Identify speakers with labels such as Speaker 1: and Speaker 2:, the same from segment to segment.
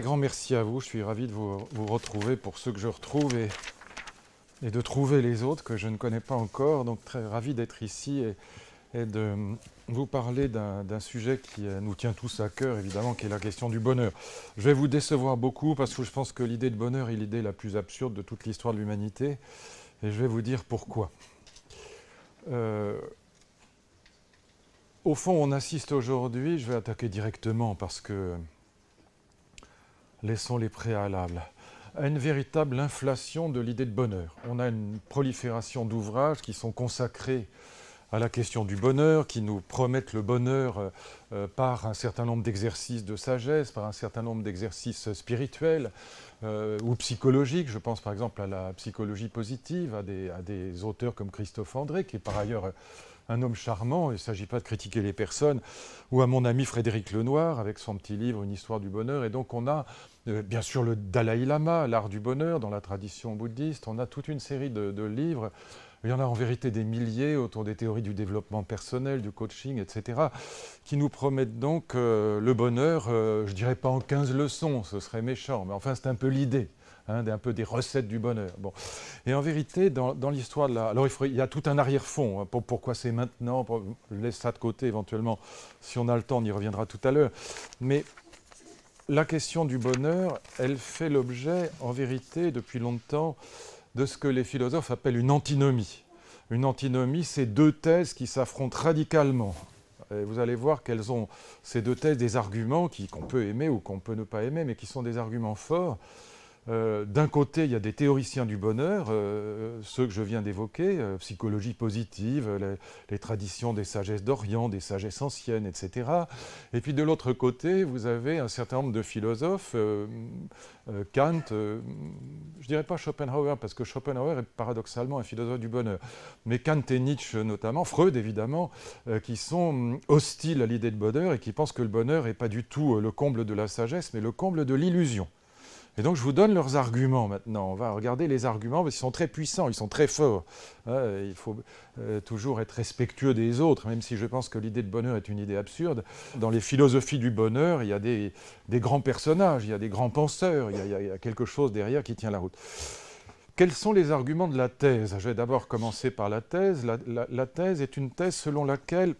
Speaker 1: grand merci à vous. Je suis ravi de vous, retrouver pour ceux que je retrouve et, de trouver les autres que je ne connais pas encore. Donc très ravi d'être ici et, de vous parler d'un sujet qui euh, nous tient tous à cœur, évidemment, qui est la question du bonheur. Je vais vous décevoir beaucoup parce que je pense que l'idée de bonheur est l'idée la plus absurde de toute l'histoire de l'humanité. Et je vais vous dire pourquoi. Euh, au fond, on assiste aujourd'hui, je vais attaquer directement parce que Laissons les préalables à une véritable inflation de l'idée de bonheur. On a une prolifération d'ouvrages qui sont consacrés à la question du bonheur, qui nous promettent le bonheur euh, euh, par un certain nombre d'exercices de sagesse, par un certain nombre d'exercices spirituels euh, ou psychologiques. Je pense par exemple à la psychologie positive, à des, à des auteurs comme Christophe André, qui est par ailleurs un homme charmant. Il ne s'agit pas de critiquer les personnes. Ou à mon ami Frédéric Lenoir, avec son petit livre Une histoire du bonheur. Et donc, on a euh, bien sûr le Dalai Lama, l'art du bonheur, dans la tradition bouddhiste. On a toute une série de, livres. Il y en a en vérité des milliers autour des théories du développement personnel, du coaching, etc., qui nous promettent donc euh, le bonheur, je euh, je dirais pas en 15 leçons, ce serait méchant, mais enfin c'est un peu l'idée. Hein, un peu des recettes du bonheur. Bon. Et en vérité, dans, l'histoire de la... Alors il, y a tout un arrière-fond, hein, pour, pourquoi c'est maintenant, je laisse ça de côté éventuellement, si on a le temps, on y reviendra tout à l'heure. Mais la question du bonheur, elle fait l'objet, en vérité, depuis longtemps, de ce que les philosophes appellent une antinomie. Une antinomie, c'est deux thèses qui s'affrontent radicalement. Et vous allez voir qu'elles ont, ces deux thèses, des arguments qu'on peut aimer ou qu'on peut ne pas aimer, mais qui sont des arguments forts. Euh, d'un côté, il y a des théoriciens du bonheur, euh, ceux que je viens d'évoquer, euh, psychologie positive, les, traditions des sagesses d'Orient, des sagesses anciennes, etc. Et puis de l'autre côté, vous avez un certain nombre de philosophes, Kant, je je dirais pas Schopenhauer, parce que Schopenhauer est paradoxalement un philosophe du bonheur, mais Kant et Nietzsche notamment, Freud évidemment, qui sont hostiles à l'idée de bonheur et qui pensent que le bonheur n'est pas du tout le comble de la sagesse, mais le comble de l'illusion. Et donc je vous donne leurs arguments maintenant. On va regarder les arguments parce qu'ils sont très puissants, ils sont très forts. Euh, il faut euh, toujours être respectueux des autres, même si je pense que l'idée de bonheur est une idée absurde. Dans les philosophies du bonheur, il y a des, grands personnages, il y a des grands penseurs, il y, a, quelque chose derrière qui tient la route. Quels sont les arguments de la thèse Je vais d'abord commencer par la thèse. la thèse est une thèse selon laquelle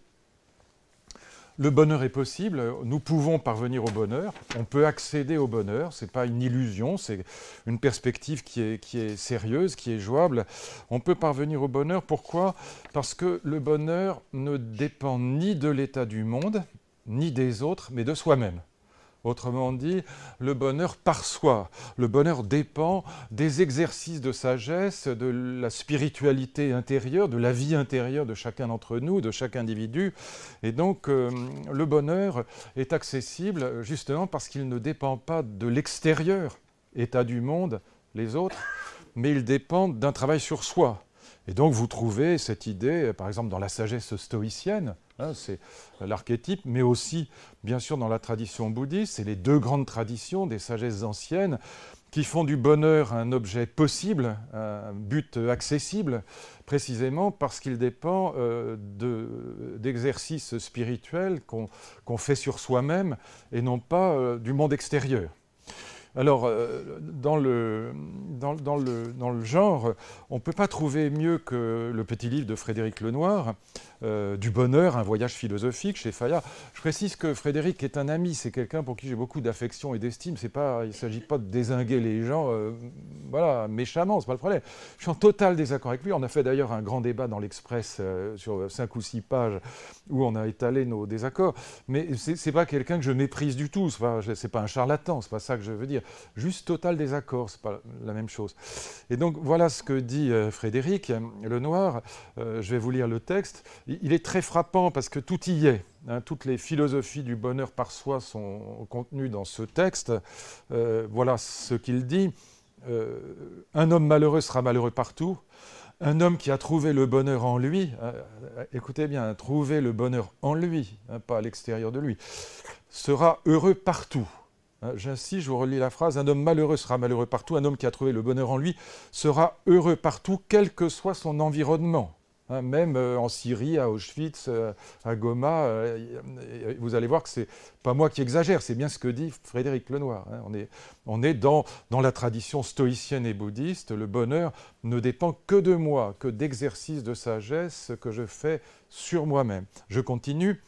Speaker 1: le bonheur est possible, nous pouvons parvenir au bonheur, on peut accéder au bonheur, ce n'est pas une illusion, c'est une perspective qui est, qui est, sérieuse, qui est jouable. On peut parvenir au bonheur, pourquoi Parce que le bonheur ne dépend ni de l'état du monde, ni des autres, mais de soi-même. Autrement dit, le bonheur par soi. Le bonheur dépend des exercices de sagesse, de la spiritualité intérieure, de la vie intérieure de chacun d'entre nous, de chaque individu. Et donc, euh, le bonheur est accessible euh, justement parce qu'il ne dépend pas de l'extérieur, état du monde, les autres, mais il dépend d'un travail sur soi. Et donc, vous trouvez cette idée, euh, par exemple, dans la sagesse stoïcienne, Hein, c'est l'archétype, mais aussi, bien sûr, dans la tradition bouddhiste, c'est les deux grandes traditions des sagesses anciennes qui font du bonheur un objet possible, un but accessible, précisément parce qu'il dépend euh, d'exercices spirituels qu'on fait sur soi-même et non pas euh, du monde extérieur. Alors, euh, dans, le, dans, le, genre, on ne peut pas trouver mieux que le petit livre de Frédéric Lenoir, euh, du bonheur, un voyage philosophique chez Fayard. Je précise que Frédéric est un ami, c'est quelqu'un pour qui j'ai beaucoup d'affection et d'estime. C'est pas, il ne s'agit pas de désinguer les gens euh, voilà, méchamment, c'est pas le problème. Je suis en total désaccord avec lui. On a fait d'ailleurs un grand débat dans l'Express euh, sur cinq ou six pages où on a étalé nos désaccords. Mais c'est pas quelqu'un que je méprise du tout. C'est pas, pas un charlatan, c'est pas ça que je veux dire. Juste total désaccord, c'est pas la même chose. Et donc voilà ce que dit Frédéric Lenoir. je vais vous lire le texte il est très frappant parce que tout y est. Hein. toutes les philosophies du bonheur par soi sont contenues dans ce texte. Euh, voilà ce qu'il dit. Euh, un homme malheureux sera malheureux partout. Un homme qui a trouvé le bonheur en lui, euh, écoutez bien, trouver le bonheur en lui, hein, pas à l'extérieur de lui, sera heureux partout. Hein, j'insiste, je vous relis la phrase, un homme malheureux sera malheureux partout, un homme qui a trouvé le bonheur en lui sera heureux partout, quel que soit son environnement. Hein, même euh, en Syrie, à Auschwitz, euh, à Goma, euh, vous allez voir que c'est pas moi qui exagère, c'est bien ce que dit Frédéric Lenoir. Hein. on est, on est dans, dans, la tradition stoïcienne et bouddhiste. Le bonheur ne dépend que de moi, que d'exercices de sagesse que je fais sur moi-même. Je continue.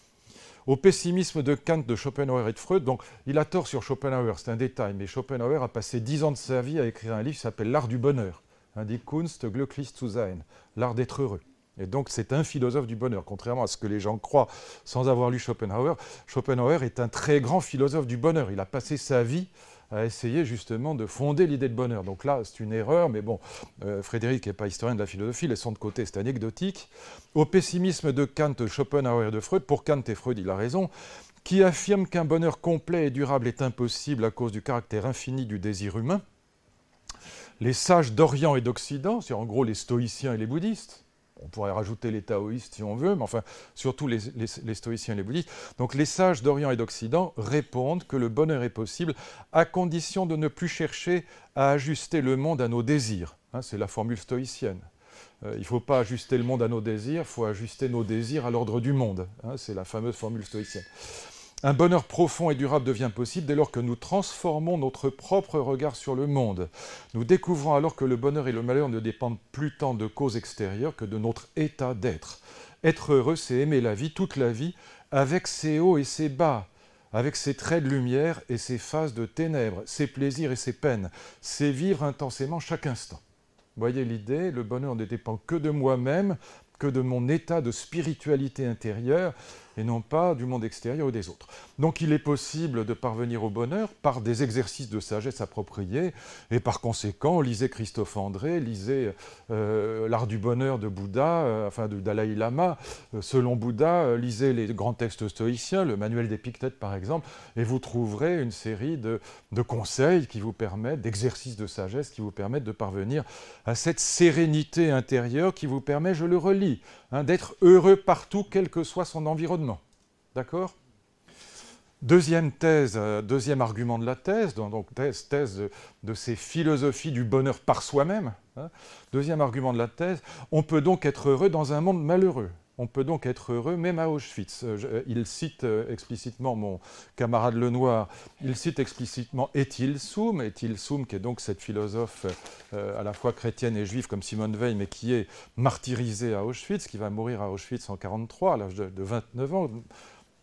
Speaker 1: Au pessimisme de Kant, de Schopenhauer et de Freud, donc il a tort sur Schopenhauer, c'est un détail, mais Schopenhauer a passé dix ans de sa vie à écrire un livre qui s'appelle L'art du bonheur, hein, dit Kunst, Glücklich zu sein, l'art d'être heureux. Et donc c'est un philosophe du bonheur, contrairement à ce que les gens croient sans avoir lu Schopenhauer. Schopenhauer est un très grand philosophe du bonheur. Il a passé sa vie à essayer justement de fonder l'idée de bonheur. Donc là, c'est une erreur, mais bon, euh, Frédéric n'est pas historien de la philosophie, laissons de côté, c'est anecdotique. Au pessimisme de Kant, Schopenhauer et de Freud, pour Kant et Freud, il a raison, qui affirme qu'un bonheur complet et durable est impossible à cause du caractère infini du désir humain. Les sages d'Orient et d'Occident, c'est en gros les stoïciens et les bouddhistes, on pourrait rajouter les taoïstes si on veut, mais enfin, surtout les, stoïciens et les bouddhistes. Donc les sages d'Orient et d'Occident répondent que le bonheur est possible à condition de ne plus chercher à ajuster le monde à nos désirs. Hein, c'est la formule stoïcienne. Euh, il ne faut pas ajuster le monde à nos désirs, il faut ajuster nos désirs à l'ordre du monde. Hein, c'est la fameuse formule stoïcienne. Un bonheur profond et durable devient possible dès lors que nous transformons notre propre regard sur le monde. Nous découvrons alors que le bonheur et le malheur ne dépendent plus tant de causes extérieures que de notre état d'être. Être heureux, c'est aimer la vie, toute la vie, avec ses hauts et ses bas, avec ses traits de lumière et ses phases de ténèbres, ses plaisirs et ses peines. C'est vivre intensément chaque instant. voyez l'idée, le bonheur ne dépend que de moi-même, que de mon état de spiritualité intérieure et non pas du monde extérieur ou des autres. Donc il est possible de parvenir au bonheur par des exercices de sagesse appropriés, et par conséquent, lisez Christophe André, lisez euh, L'art du bonheur de Bouddha, euh, enfin de Dalai Lama, euh, selon Bouddha, lisez les grands textes stoïciens, le manuel d'Épictète par exemple, et vous trouverez une série de, de conseils qui vous permettent, d'exercices de sagesse qui vous permettent de parvenir à cette sérénité intérieure qui vous permet, je le relis, Hein, d'être heureux partout, quel que soit son environnement. D'accord Deuxième thèse, euh, deuxième argument de la thèse, donc thèse, de, ces philosophies du bonheur par soi-même. Hein. Deuxième argument de la thèse, on peut donc être heureux dans un monde malheureux. On peut donc être heureux même à Auschwitz. Euh, euh, il cite euh, explicitement mon camarade Lenoir, il cite explicitement il Soum, Etil Soum qui est donc cette philosophe à la fois chrétienne et juive comme Simone Veil, mais qui est martyrisée à Auschwitz, qui va mourir à Auschwitz en 1943 à l'âge de 29 ans.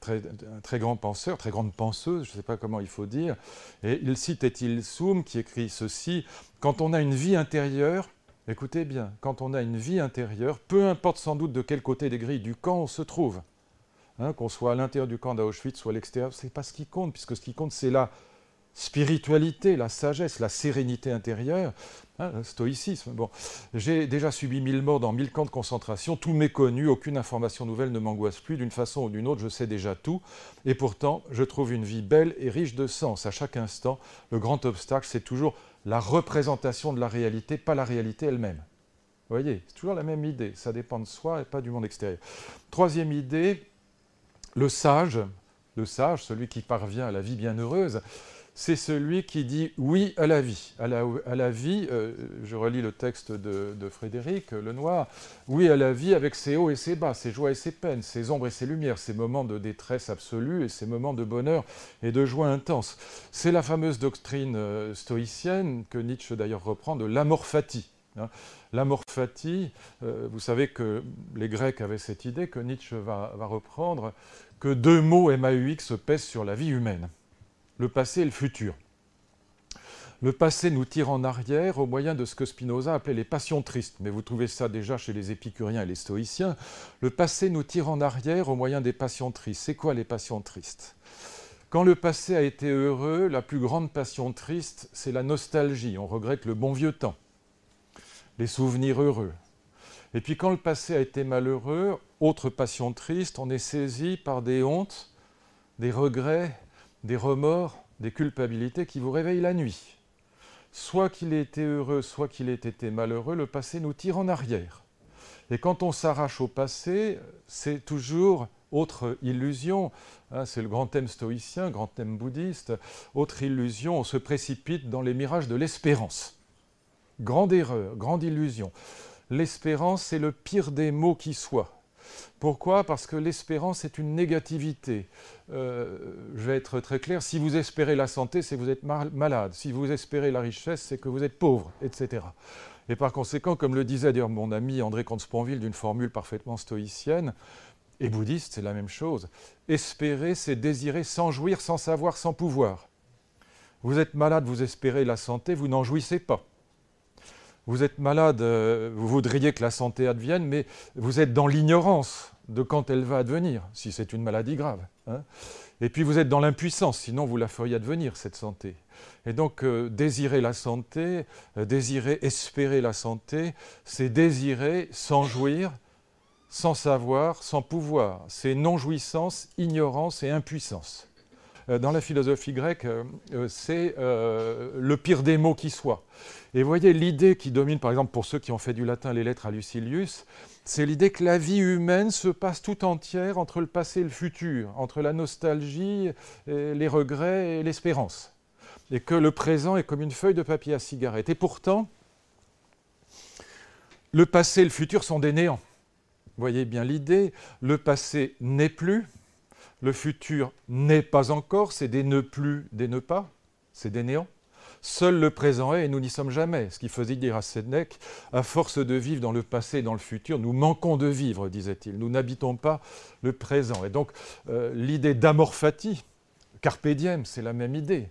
Speaker 1: un très, grand penseur, très grande penseuse, je ne sais pas comment il faut dire. Et il cite Etil Soum qui écrit ceci Quand on a une vie intérieure, Écoutez bien, quand on a une vie intérieure, peu importe sans doute de quel côté des grilles du camp on se trouve, hein, qu'on soit à l'intérieur du camp d'Auschwitz ou à l'extérieur, ce n'est pas ce qui compte, puisque ce qui compte, c'est la spiritualité, la sagesse, la sérénité intérieure, ah, stoïcisme. Bon, j'ai déjà subi mille morts dans mille camps de concentration, tout m'est connu, aucune information nouvelle ne m'angoisse plus, d'une façon ou d'une autre, je sais déjà tout, et pourtant, je trouve une vie belle et riche de sens. À chaque instant, le grand obstacle, c'est toujours la représentation de la réalité, pas la réalité elle-même. Vous voyez, c'est toujours la même idée, ça dépend de soi et pas du monde extérieur. Troisième idée, le sage, le sage, celui qui parvient à la vie bienheureuse, c'est celui qui dit oui à la vie. À la, vie, euh, je relis le texte de, Frédéric Lenoir, oui à la vie avec ses hauts et ses bas, ses joies et ses peines, ses ombres et ses lumières, ses moments de détresse absolue et ses moments de bonheur et de joie intense. C'est la fameuse doctrine euh, stoïcienne que Nietzsche d'ailleurs reprend de l'amorphatie. Hein. L'amorphatie, euh, vous savez que les Grecs avaient cette idée que Nietzsche va, reprendre, que deux mots se pèsent sur la vie humaine le passé et le futur. Le passé nous tire en arrière au moyen de ce que Spinoza appelait les passions tristes, mais vous trouvez ça déjà chez les épicuriens et les stoïciens. Le passé nous tire en arrière au moyen des passions tristes. C'est quoi les passions tristes Quand le passé a été heureux, la plus grande passion triste, c'est la nostalgie. On regrette le bon vieux temps, les souvenirs heureux. Et puis quand le passé a été malheureux, autre passion triste, on est saisi par des hontes, des regrets, des remords, des culpabilités qui vous réveillent la nuit. Soit qu'il ait été heureux, soit qu'il ait été malheureux, le passé nous tire en arrière. Et quand on s'arrache au passé, c'est toujours autre illusion. Hein, c'est le grand thème stoïcien, grand thème bouddhiste. Autre illusion, on se précipite dans les mirages de l'espérance. Grande erreur, grande illusion. L'espérance, c'est le pire des maux qui soient. Pourquoi Parce que l'espérance est une négativité. Euh, je vais être très clair, si vous espérez la santé, c'est que vous êtes malade. Si vous espérez la richesse, c'est que vous êtes pauvre, etc. Et par conséquent, comme le disait d'ailleurs mon ami André Comte-Sponville d'une formule parfaitement stoïcienne, et bouddhiste, c'est la même chose. Espérer, c'est désirer sans jouir, sans savoir, sans pouvoir. Vous êtes malade, vous espérez la santé, vous n'en jouissez pas. Vous êtes malade, euh, vous voudriez que la santé advienne, mais vous êtes dans l'ignorance de quand elle va advenir, si c'est une maladie grave. Hein. Et puis vous êtes dans l'impuissance, sinon vous la feriez advenir, cette santé. Et donc euh, désirer la santé, euh, désirer, espérer la santé, c'est désirer sans jouir, sans savoir, sans pouvoir. C'est non-jouissance, ignorance et impuissance. dans la philosophie grecque, c'est le pire des mots qui soit. Et vous voyez, l'idée qui domine, par exemple, pour ceux qui ont fait du latin les lettres à Lucilius, c'est l'idée que la vie humaine se passe tout entière entre le passé et le futur, entre la nostalgie, les regrets et l'espérance. Et que le présent est comme une feuille de papier à cigarette. Et pourtant, le passé et le futur sont des néants. voyez bien l'idée, le passé n'est plus, le futur n'est pas encore, c'est des ne plus, des ne pas, c'est des néants. Seul le présent est et nous n'y sommes jamais. Ce qui faisait dire à Sénèque, à force de vivre dans le passé et dans le futur, nous manquons de vivre, disait-il. Nous n'habitons pas le présent. Et donc, euh, l'idée d'amorphatie, carpe diem, c'est la même idée.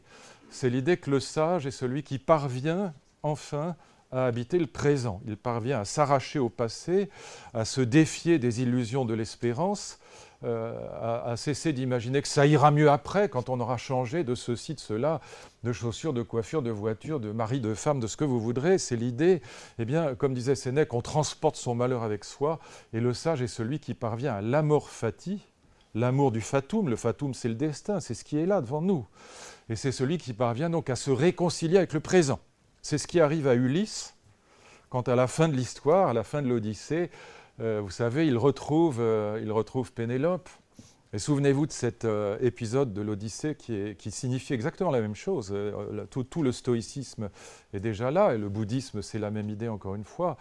Speaker 1: C'est l'idée que le sage est celui qui parvient enfin à habiter le présent. Il parvient à s'arracher au passé, à se défier des illusions de l'espérance, euh, à, cesser d'imaginer que ça ira mieux après, quand on aura changé de ceci, de cela, de chaussures, de coiffure, de voiture, de mari, de femme, de ce que vous voudrez. C'est l'idée, eh bien, comme disait Sénèque, on transporte son malheur avec soi, et le sage est celui qui parvient à l'amour fati, l'amour du fatum. Le fatum, c'est le destin, c'est ce qui est là devant nous. Et c'est celui qui parvient donc à se réconcilier avec le présent. C'est ce qui arrive à Ulysse quand à la fin de l'histoire, à la fin de l'Odyssée, euh, vous savez, euh, il retrouve, Pénélope. Et souvenez-vous de cet euh, épisode de l'Odyssée qui, signifie exactement la même chose. Tout, le stoïcisme est déjà là, et le bouddhisme, c'est la même idée encore une fois.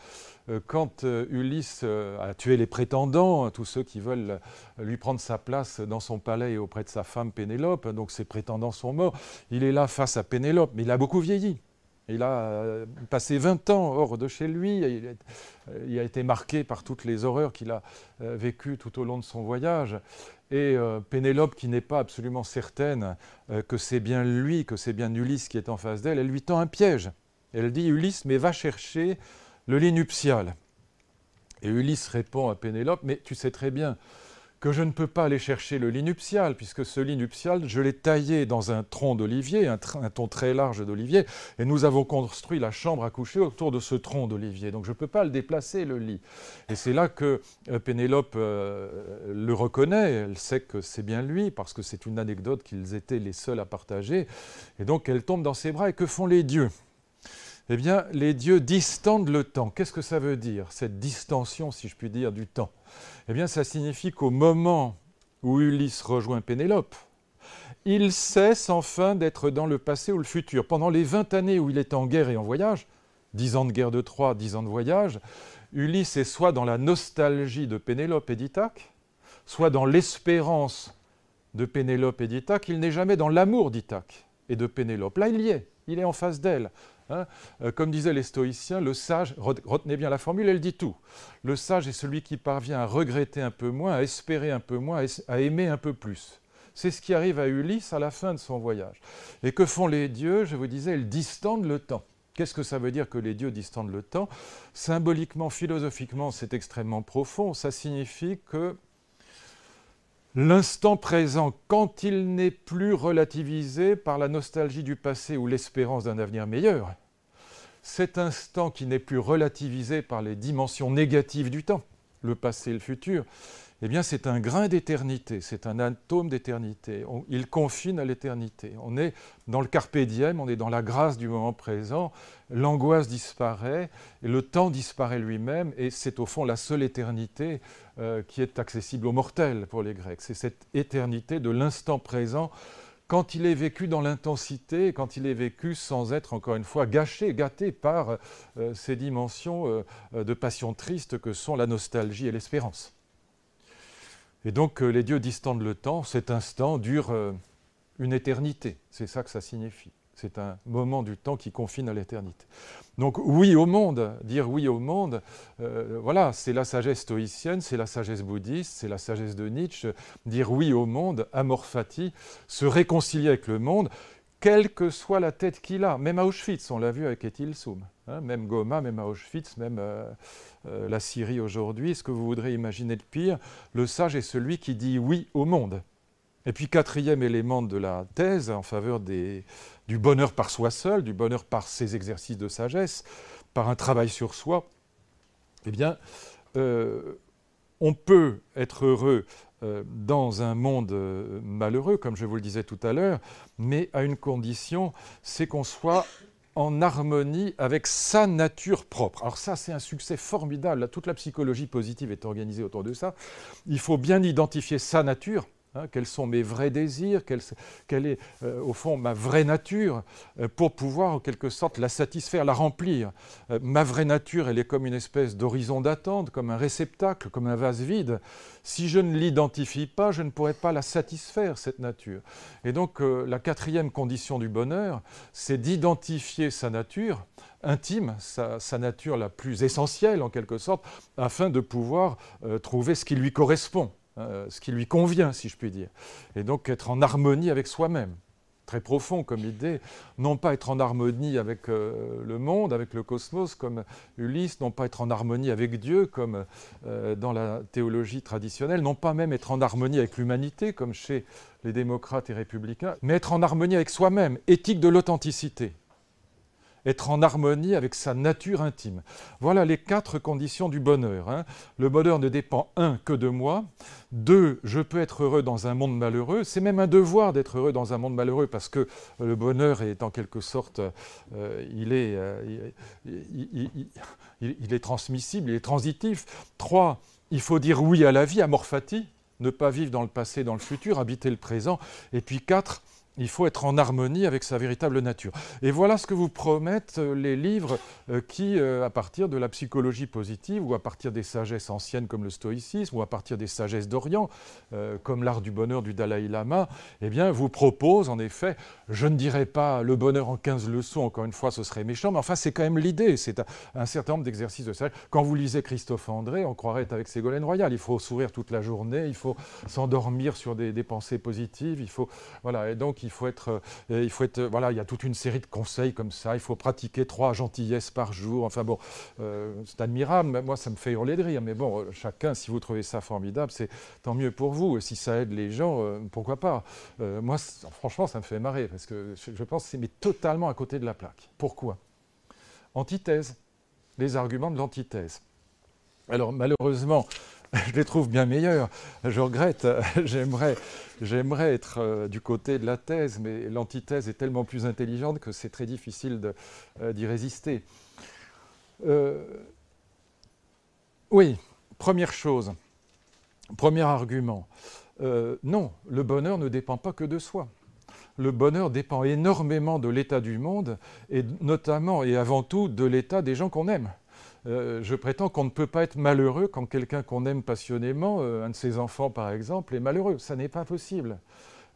Speaker 1: quand Ulysse a tué les prétendants, hein, tous ceux qui veulent lui prendre sa place dans son palais et auprès de sa femme Pénélope, hein, donc ses prétendants sont morts, il est là face à Pénélope, mais il a beaucoup vieilli. Il a euh, passé 20 ans hors de chez lui. Euh, il a, été marqué par toutes les horreurs qu'il a euh, vécues tout au long de son voyage. Et Pénélope, qui n'est pas absolument certaine que c'est bien lui, que c'est bien Ulysse qui est en face d'elle, elle lui tend un piège. Elle dit Ulysse, mais va chercher le lit nuptial. Et Ulysse répond à Pénélope Mais tu sais très bien que je ne peux pas aller chercher le lit nuptial, puisque ce lit nuptial, je l'ai taillé dans un tronc d'olivier, un, tronc très large d'olivier, et nous avons construit la chambre à coucher autour de ce tronc d'olivier. Donc je ne peux pas le déplacer, le lit. Et c'est là que euh, Pénélope euh, le reconnaît, elle sait que c'est bien lui, parce que c'est une anecdote qu'ils étaient les seuls à partager, et donc elle tombe dans ses bras, et que font les dieux Eh bien, les dieux distendent le temps. Qu'est-ce que ça veut dire, cette distension, si je puis dire, du temps eh bien, ça signifie qu'au moment où Ulysse rejoint Pénélope, il cesse enfin d'être dans le passé ou le futur. Pendant les 20 années où il est en guerre et en voyage, 10 ans de guerre de Troie, 10 ans de voyage, Ulysse est soit dans la nostalgie de Pénélope et d'Ithaque, soit dans l'espérance de Pénélope et d'Ithaque, il n'est jamais dans l'amour d'Ithaque et de Pénélope. Là, il y est, il est en face d'elle. Hein. Euh, comme disaient les stoïciens, le sage, retenez bien la formule, elle dit tout. Le sage est celui qui parvient à regretter un peu moins, à espérer un peu moins, à aimer un peu plus. C'est ce qui arrive à Ulysse à la fin de son voyage. Et que font les dieux Je vous disais, ils distendent le temps. Qu'est-ce que ça veut dire que les dieux distendent le temps Symboliquement, philosophiquement, c'est extrêmement profond. Ça signifie que L'instant présent, quand il n'est plus relativisé par la nostalgie du passé ou l'espérance d'un avenir meilleur, cet instant qui n'est plus relativisé par les dimensions négatives du temps, le passé et le futur, eh bien c'est un grain d'éternité, c'est un atome d'éternité. Il confine à l'éternité. On est dans le carpe diem, on est dans la grâce du moment présent, l'angoisse disparaît, et le temps disparaît lui-même, et c'est au fond la seule éternité euh, qui est accessible aux mortels pour les Grecs. C'est cette éternité de l'instant présent quand il est vécu dans l'intensité, quand il est vécu sans être, encore une fois, gâché, gâté par euh, ces dimensions euh, de passion triste que sont la nostalgie et l'espérance. Et donc euh, les dieux distendent le temps, cet instant dure euh, une éternité, c'est ça que ça signifie. C'est un moment du temps qui confine à l'éternité. Donc oui au monde, dire oui au monde, euh, voilà, c'est la sagesse stoïcienne, c'est la sagesse bouddhiste, c'est la sagesse de Nietzsche. Dire oui au monde, amorphati, se réconcilier avec le monde, quelle que soit la tête qu'il a, même Auschwitz, on l'a vu avec Etil hein, même Goma, même Auschwitz, même euh, euh, la Syrie aujourd'hui, ce que vous voudrez imaginer de pire, le sage est celui qui dit oui au monde. Et puis quatrième élément de la thèse en faveur du bonheur par soi seul, du bonheur par ses exercices de sagesse, par un travail sur soi, eh bien, euh, on peut être heureux euh, dans un monde euh, malheureux, comme je vous le disais tout à l'heure, mais à une condition, c'est qu'on soit en harmonie avec sa nature propre. Alors ça, c'est un succès formidable. Toute la psychologie positive est organisée autour de ça. Il faut bien identifier sa nature, Hein, quels sont mes vrais désirs, quelle, est euh, au fond ma vraie nature, euh, pour pouvoir en quelque sorte la satisfaire, la remplir. Euh, ma vraie nature, elle est comme une espèce d'horizon d'attente, comme un réceptacle, comme un vase vide. Si je ne l'identifie pas, je ne pourrai pas la satisfaire, cette nature. Et donc la quatrième condition du bonheur, c'est d'identifier sa nature intime, sa, nature la plus essentielle en quelque sorte, afin de pouvoir trouver ce qui lui correspond. Hein, euh, ce qui lui convient, si je puis dire. Et donc être en harmonie avec soi-même. Très profond comme idée, non pas être en harmonie avec euh, le monde, avec le cosmos, comme Ulysse, non pas être en harmonie avec Dieu, comme euh, dans la théologie traditionnelle, non pas même être en harmonie avec l'humanité, comme chez les démocrates et républicains, mais être en harmonie avec soi-même, éthique de l'authenticité être en harmonie avec sa nature intime. Voilà les quatre conditions du bonheur. Hein. Le bonheur ne dépend, un, que de moi. Deux, je peux être heureux dans un monde malheureux. C'est même un devoir d'être heureux dans un monde malheureux parce que le bonheur est en quelque sorte, euh, il, est, euh, il, est transmissible, il est transitif. Trois, il faut dire oui à la vie, à Morfati, ne pas vivre dans le passé, dans le futur, habiter le présent. Et puis quatre, il faut être en harmonie avec sa véritable nature. Et voilà ce que vous promettent euh, les livres euh, qui, euh, à partir de la psychologie positive, ou à partir des sagesses anciennes comme le stoïcisme, ou à partir des sagesses d'Orient, comme l'art du bonheur du Dalai Lama, eh bien, vous proposent en effet, je ne dirais pas le bonheur en 15 leçons, encore une fois, ce serait méchant, mais enfin, c'est quand même l'idée. C'est un certain nombre d'exercices de sagesse. Quand vous lisez Christophe André, on croirait être avec Ségolène Royal. Il faut sourire toute la journée, il faut s'endormir sur des, des, pensées positives, il faut. Voilà. Et donc, il faut être, euh, il faut être, euh, voilà, il y a toute une série de conseils comme ça. Il faut pratiquer trois gentillesses par jour. Enfin bon, euh, c'est admirable. Moi, ça me fait hurler de rire. Mais bon, chacun, si vous trouvez ça formidable, c'est tant mieux pour vous. Et si ça aide les gens, pourquoi pas Moi, franchement, ça me fait marrer parce que je pense que c'est totalement à côté de la plaque. Pourquoi Antithèse. Les arguments de l'antithèse. Alors malheureusement, je les trouve bien meilleurs. Je regrette, j'aimerais, être euh, du côté de la thèse, mais l'antithèse est tellement plus intelligente que c'est très difficile euh, d'y résister. Euh, oui, première chose, premier argument. non, le bonheur ne dépend pas que de soi le bonheur dépend énormément de l'état du monde et notamment et avant tout de l'état des gens qu'on aime. Euh, je prétends qu'on ne peut pas être malheureux quand quelqu'un qu'on aime passionnément, euh, un de ses enfants par exemple, est malheureux. Ça n'est pas possible.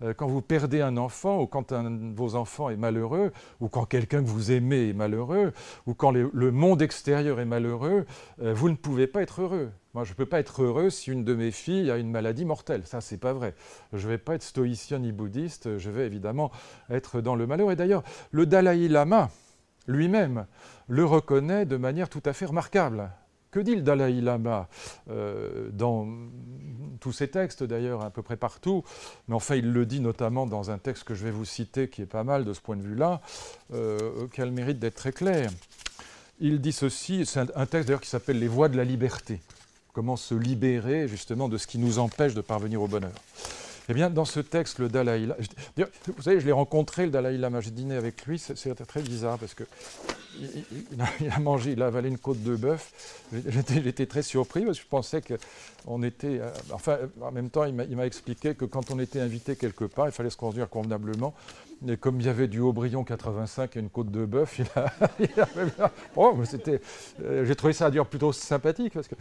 Speaker 1: Euh, quand vous perdez un enfant, ou quand un de vos enfants est malheureux, ou quand quelqu'un que vous aimez est malheureux, ou quand le monde extérieur est malheureux, vous ne pouvez pas être heureux. Moi, je ne peux pas être heureux si une de mes filles a une maladie mortelle. Ça, c'est pas vrai. Je ne vais pas être stoïcien ni bouddhiste. Je vais évidemment être dans le malheur. Et d'ailleurs, le Dalai Lama, lui-même le reconnaît de manière tout à fait remarquable. Que dit le Dalai Lama euh, dans tous ses textes, d'ailleurs, à peu près partout Mais enfin, il le dit notamment dans un texte que je vais vous citer, qui est pas mal de ce point de vue-là, euh, qui a le mérite d'être très clair. Il dit ceci, c'est un texte d'ailleurs qui s'appelle Les voies de la liberté. Comment se libérer justement de ce qui nous empêche de parvenir au bonheur. Eh bien, dans ce texte, le Dalai vous savez, je l'ai rencontré, le Dalai Lama, j'ai dîné avec lui, c'est très bizarre parce que il, a, mangé, il a avalé une côte de bœuf. J'étais très surpris parce que je pensais qu'on était. Euh, enfin, en même temps, il m'a expliqué que quand on était invité quelque part, il fallait se conduire convenablement comme il y avait du Aubryon 85 et une côte de bœuf, il a. c'était. Euh, j'ai trouvé ça d'ailleurs plutôt sympathique parce que.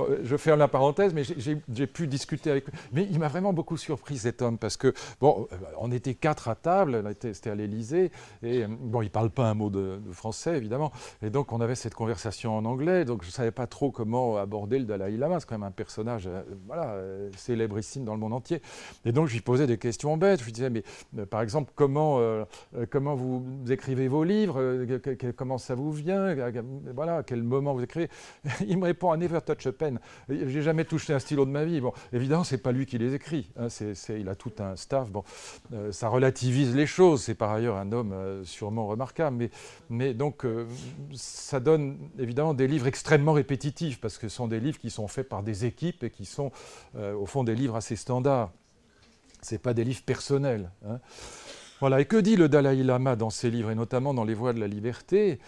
Speaker 1: Euh, je ferme la parenthèse, mais j'ai pu discuter avec Mais il m'a vraiment beaucoup surpris cet homme parce que, bon, euh, on était quatre à table, c'était à l'Élysée, et bon, il ne parle pas un mot de, de, français évidemment, et donc on avait cette conversation en anglais, donc je ne savais pas trop comment aborder le Dalai Lama, c'est quand même un personnage, voilà, célébrissime dans le monde entier. Et donc je lui posais des questions bêtes, je lui disais, mais par exemple, comme euh, euh, comment, vous écrivez vos livres, euh, comment ça vous vient, voilà, à quel moment vous écrivez. Il me répond à Never Touch a Pen. J'ai jamais touché un stylo de ma vie. Bon, évidemment, c'est pas lui qui les écrit. Hein, il a tout un staff. Bon, ça relativise les choses. C'est par ailleurs un homme sûrement remarquable. Mais, donc, ça donne évidemment des livres extrêmement répétitifs parce que ce sont des livres qui sont faits par des équipes et qui sont au fond des livres assez standards. Ce C'est pas des livres personnels. Hein. Voilà, et que dit le Dalai Lama dans ses livres, et notamment dans Les Voies de la Liberté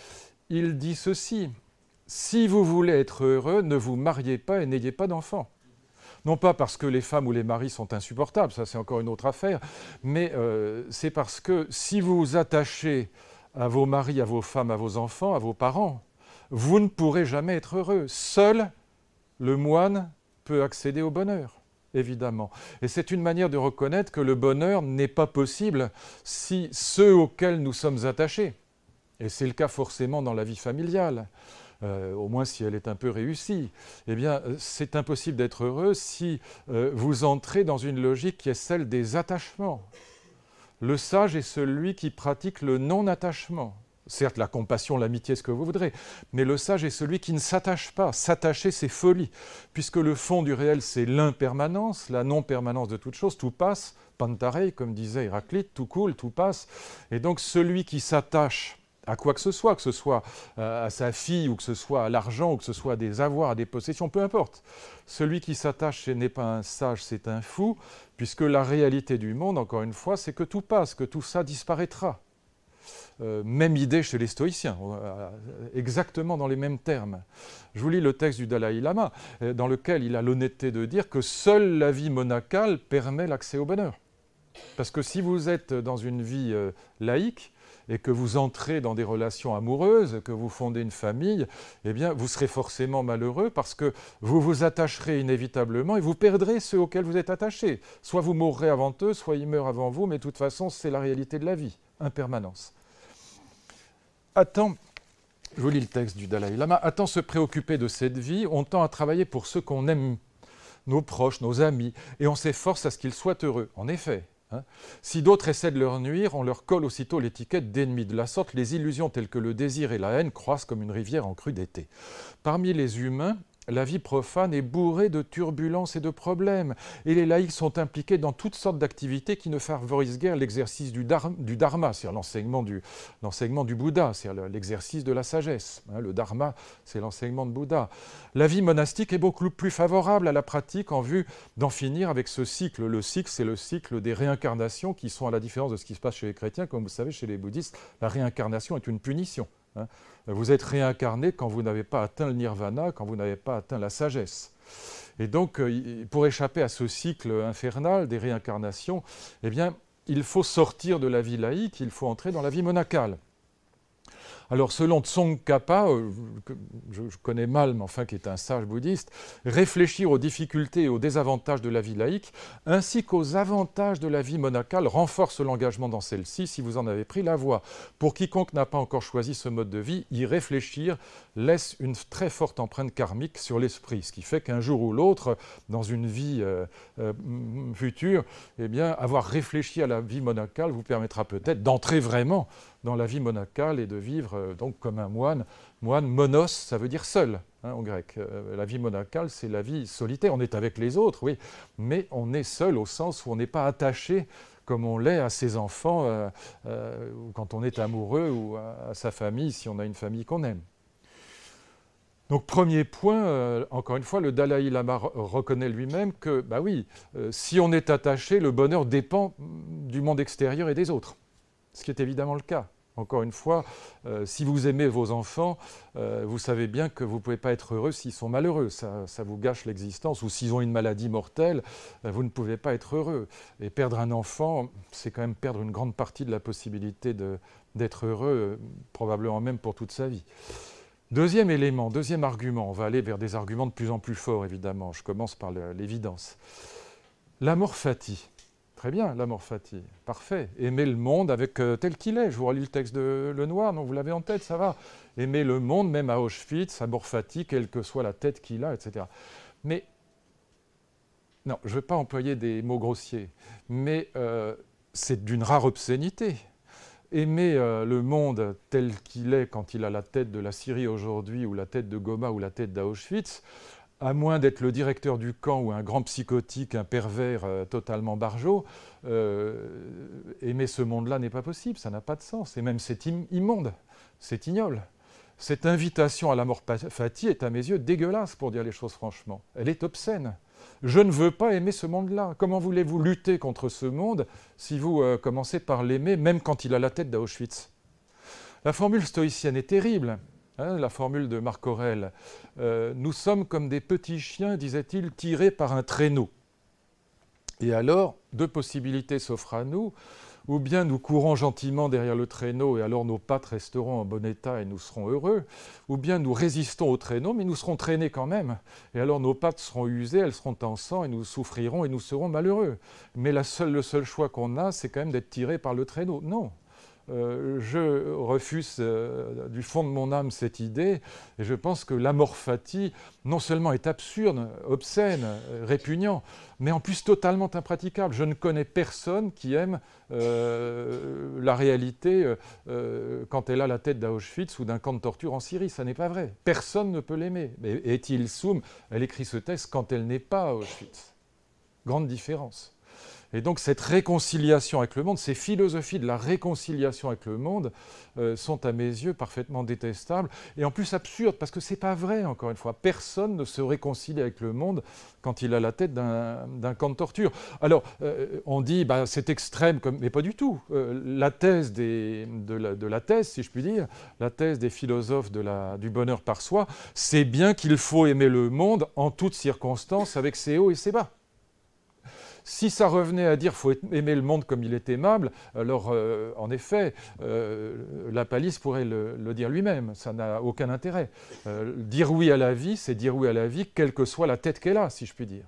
Speaker 1: Il dit ceci Si vous voulez être heureux, ne vous mariez pas et n'ayez pas d'enfants. Non pas parce que les femmes ou les maris sont insupportables, ça c'est encore une autre affaire, mais euh, c'est parce que si vous vous attachez à vos maris, à vos femmes, à vos enfants, à vos parents, vous ne pourrez jamais être heureux. Seul le moine peut accéder au bonheur évidemment. Et c'est une manière de reconnaître que le bonheur n'est pas possible si ceux auxquels nous sommes attachés, et c'est le cas forcément dans la vie familiale, euh, au moins si elle est un peu réussie, eh bien euh, c'est impossible d'être heureux si euh, vous entrez dans une logique qui est celle des attachements. Le sage est celui qui pratique le non-attachement certes la compassion, l'amitié, ce que vous voudrez, mais le sage est celui qui ne s'attache pas. S'attacher, c'est folie, puisque le fond du réel, c'est l'impermanence, la non-permanence de toute chose, tout passe, pantarei, comme disait Héraclite, tout coule, tout passe. Et donc celui qui s'attache à quoi que ce soit, que ce soit euh, à sa fille, ou que ce soit à l'argent, ou que ce soit à des avoirs, à des possessions, peu importe. Celui qui s'attache, ce n'est pas un sage, c'est un fou, puisque la réalité du monde, encore une fois, c'est que tout passe, que tout ça disparaîtra. Euh, même idée chez les stoïciens, euh, euh, exactement dans les mêmes termes. Je vous lis le texte du Dalai Lama, dans lequel il a l'honnêteté de dire que seule la vie monacale permet l'accès au bonheur. Parce que si vous êtes dans une vie laïque, et que vous entrez dans des relations amoureuses, que vous fondez une famille, eh bien, vous serez forcément malheureux parce que vous vous attacherez inévitablement et vous perdrez ceux auxquels vous êtes attachés. Soit vous mourrez avant eux, soit ils meurent avant vous, mais de toute façon, c'est la réalité de la vie, impermanence. Attends, je vous lis le texte du Dalai Lama, Attends se préoccuper de cette vie, on tend à travailler pour ceux qu'on aime, nos proches, nos amis, et on s'efforce à ce qu'ils soient heureux. En effet, hein, si d'autres essaient de leur nuire, on leur colle aussitôt l'étiquette d'ennemi. De la sorte, les illusions telles que le désir et la haine croissent comme une rivière en crue d'été. Parmi les humains, la vie profane est bourrée de turbulences et de problèmes, et les laïcs sont impliqués dans toutes sortes d'activités qui ne favorisent guère l'exercice du, dharma, c'est-à-dire l'enseignement du, Bouddha, c'est-à-dire l'exercice de la sagesse. Hein, le dharma, c'est l'enseignement de Bouddha. La vie monastique est beaucoup plus favorable à la pratique en vue d'en finir avec ce cycle. Le cycle, c'est le cycle des réincarnations qui sont, à la différence de ce qui se passe chez les chrétiens, comme vous savez, chez les bouddhistes, la réincarnation est une punition. Hein. Vous êtes réincarné quand vous n'avez pas atteint le nirvana, quand vous n'avez pas atteint la sagesse. Et donc, euh, pour échapper à ce cycle infernal des réincarnations, eh bien, il faut sortir de la vie laïque, il faut entrer dans la vie monacale. Alors selon Tsongkhapa, euh, je, connais mal, mais enfin qui est un sage bouddhiste, réfléchir aux difficultés et aux désavantages de la vie laïque, ainsi qu'aux avantages de la vie monacale, renforce l'engagement dans celle-ci si vous en avez pris la voie. Pour quiconque n'a pas encore choisi ce mode de vie, y réfléchir laisse une très forte empreinte karmique sur l'esprit, ce qui fait qu'un jour ou l'autre, dans une vie euh, euh, future, eh bien, avoir réfléchi à la vie monacale vous permettra peut-être d'entrer vraiment dans la vie monacale et de vivre euh, donc comme un moine. Moine, monos, ça veut dire seul hein, en grec. Euh, la vie monacale, c'est la vie solitaire. On est avec les autres, oui, mais on est seul au sens où on n'est pas attaché comme on l'est à ses enfants, euh, ou quand on est amoureux, ou à, sa famille, si on a une famille qu'on aime. Donc premier point, encore une fois, le Dalai Lama reconnaît lui-même que, bah oui, si on est attaché, le bonheur dépend du monde extérieur et des autres, ce qui est évidemment le cas. Encore une fois, euh, si vous aimez vos enfants, euh, vous savez bien que vous ne pouvez pas être heureux s'ils sont malheureux. Ça, vous gâche l'existence. Ou s'ils ont une maladie mortelle, euh, vous ne pouvez pas être heureux. Et perdre un enfant, c'est quand même perdre une grande partie de la possibilité d'être heureux, probablement même pour toute sa vie. Deuxième élément, deuxième argument, on va aller vers des arguments de plus en plus forts, évidemment. Je commence par l'évidence. La morphatie. Très bien, la parfait. Aimer le monde avec euh, tel qu'il est. Je vous relis le texte de Lenoir, non, vous l'avez en tête, ça va. Aimer le monde, même à Auschwitz, à Morfati, quelle que soit la tête qu'il a, etc. Mais, non, je ne veux pas employer des mots grossiers, mais euh, c'est d'une rare obscénité. Aimer euh, le monde tel qu'il est quand il a la tête de la Syrie aujourd'hui, ou la tête de Goma, ou la tête d'Auschwitz, à moins d'être le directeur du camp ou un grand psychotique, un pervers euh, totalement barjot, euh, aimer ce monde-là n'est pas possible, ça n'a pas de sens. Et même c'est immonde, c'est ignoble. Cette invitation à la mort fatie est à mes yeux dégueulasse, pour dire les choses franchement. Elle est obscène. Je ne veux pas aimer ce monde-là. Comment voulez-vous lutter contre ce monde si vous euh, commencez par l'aimer, même quand il a la tête d'Auschwitz La formule stoïcienne est terrible. Hein, la formule de Marc Aurel, euh, « nous sommes comme des petits chiens, disait-il, tirés par un traîneau. Et alors, deux possibilités s'offrent à nous. Ou bien nous courons gentiment derrière le traîneau et alors nos pattes resteront en bon état et nous serons heureux. Ou bien nous résistons au traîneau mais nous serons traînés quand même. Et alors nos pattes seront usées, elles seront en sang et nous souffrirons et nous serons malheureux. Mais le seul choix qu'on a, c'est quand même d'être tiré par le traîneau. Non, euh, je refuse euh, du fond de mon âme cette idée, et je pense que l'amorphatie, non seulement est absurde, obscène, euh, répugnant, mais en plus totalement impraticable. Je ne connais personne qui aime la réalité quand elle a la tête d'Auschwitz ou d'un camp de torture en Syrie. Ça n'est pas vrai. Personne ne peut l'aimer. Mais est-il soum Elle écrit ce texte quand elle n'est pas à Auschwitz. Grande différence. Et donc cette réconciliation avec le monde, ces philosophies de la réconciliation avec le monde euh, sont à mes yeux parfaitement détestables et en plus absurdes parce que c'est pas vrai encore une fois. Personne ne se réconcilie avec le monde quand il a la tête d'un camp de torture. Alors euh, on dit bah, c'est extrême, mais pas du tout. Euh, la thèse de, la, thèse, si je puis dire, la thèse des philosophes du bonheur par soi, c'est bien qu'il faut aimer le monde en toutes circonstances avec ses hauts et ses bas. Si ça revenait à dire faut aimer le monde comme il est aimable, alors euh, en effet, euh, la palisse pourrait le, dire lui-même. Ça n'a aucun intérêt. Euh, dire oui à la vie, c'est dire oui à la vie, quelle que soit la tête qu'elle a, si je puis dire.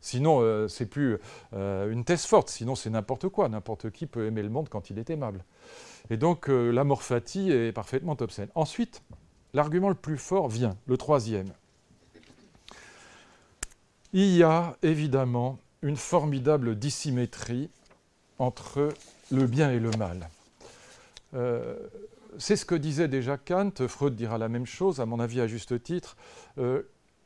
Speaker 1: Sinon, c'est plus une thèse forte. Sinon, c'est n'importe quoi. N'importe qui peut aimer le monde quand il est aimable. Et donc, la est parfaitement obscène. Ensuite, l'argument le plus fort vient, le troisième. Il y a évidemment une formidable dissymétrie entre le bien et le mal. Euh, c'est ce que disait déjà Kant, Freud dira la même chose, à mon avis à juste titre. Euh,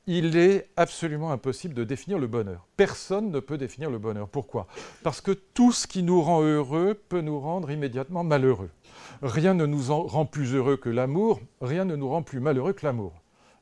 Speaker 1: il est absolument impossible de définir le bonheur. Personne ne peut définir le bonheur. Pourquoi Parce que tout ce qui nous rend heureux peut nous rendre immédiatement malheureux. Rien ne nous rend plus heureux que l'amour, rien ne nous rend plus malheureux que l'amour.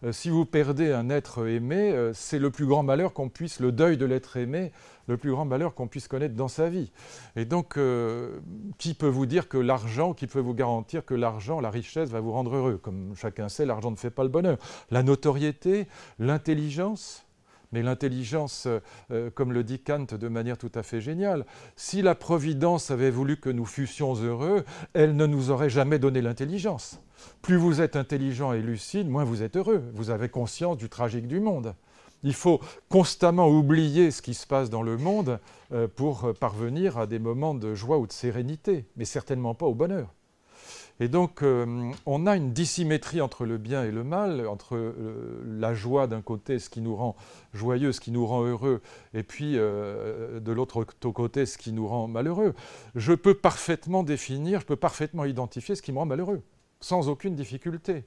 Speaker 1: Euh, si vous perdez un être aimé, euh, c'est le plus grand malheur qu'on puisse, le deuil de l'être aimé, le plus grand malheur qu'on puisse connaître dans sa vie. Et donc, euh, qui peut vous dire que l'argent, qui peut vous garantir que l'argent, la richesse va vous rendre heureux Comme chacun sait, l'argent ne fait pas le bonheur. La notoriété, l'intelligence, mais l'intelligence, euh, euh, comme le dit Kant de manière tout à fait géniale, si la Providence avait voulu que nous fussions heureux, elle ne nous aurait jamais donné l'intelligence. Plus vous êtes intelligent et lucide, moins vous êtes heureux. Vous avez conscience du tragique du monde. Il faut constamment oublier ce qui se passe dans le monde euh, pour parvenir à des moments de joie ou de sérénité, mais certainement pas au bonheur. Et donc, euh, on a une dissymétrie entre le bien et le mal, entre euh, la joie d'un côté, ce qui nous rend joyeux, ce qui nous rend heureux, et puis euh, de l'autre côté, ce qui nous rend malheureux. Je peux parfaitement définir, je peux parfaitement identifier ce qui me rend malheureux, sans aucune difficulté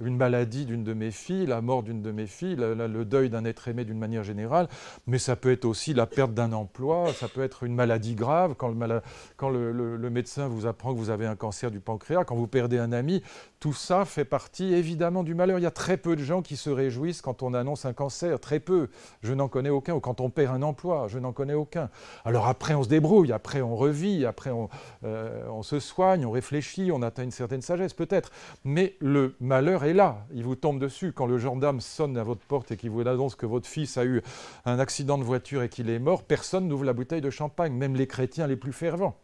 Speaker 1: une maladie d'une de mes filles, la mort d'une de mes filles, le deuil d'un être aimé d'une manière générale, mais ça peut être aussi la perte d'un emploi, ça peut être une maladie grave, quand, le, quand le, médecin vous apprend que vous avez un cancer du pancréas, quand vous perdez un ami, tout ça fait partie évidemment du malheur. Il y a très peu de gens qui se réjouissent quand on annonce un cancer, très peu, je n'en connais aucun, ou quand on perd un emploi, je n'en connais aucun. Alors après on se débrouille, après on revit, après on, euh, on se soigne, on réfléchit, on atteint une certaine sagesse peut-être, mais le malheur et là. Il vous tombe dessus. Quand le gendarme sonne à votre porte et qu'il vous annonce que votre fils a eu un accident de voiture et qu'il est mort, personne n'ouvre la bouteille de champagne, même les chrétiens les plus fervents.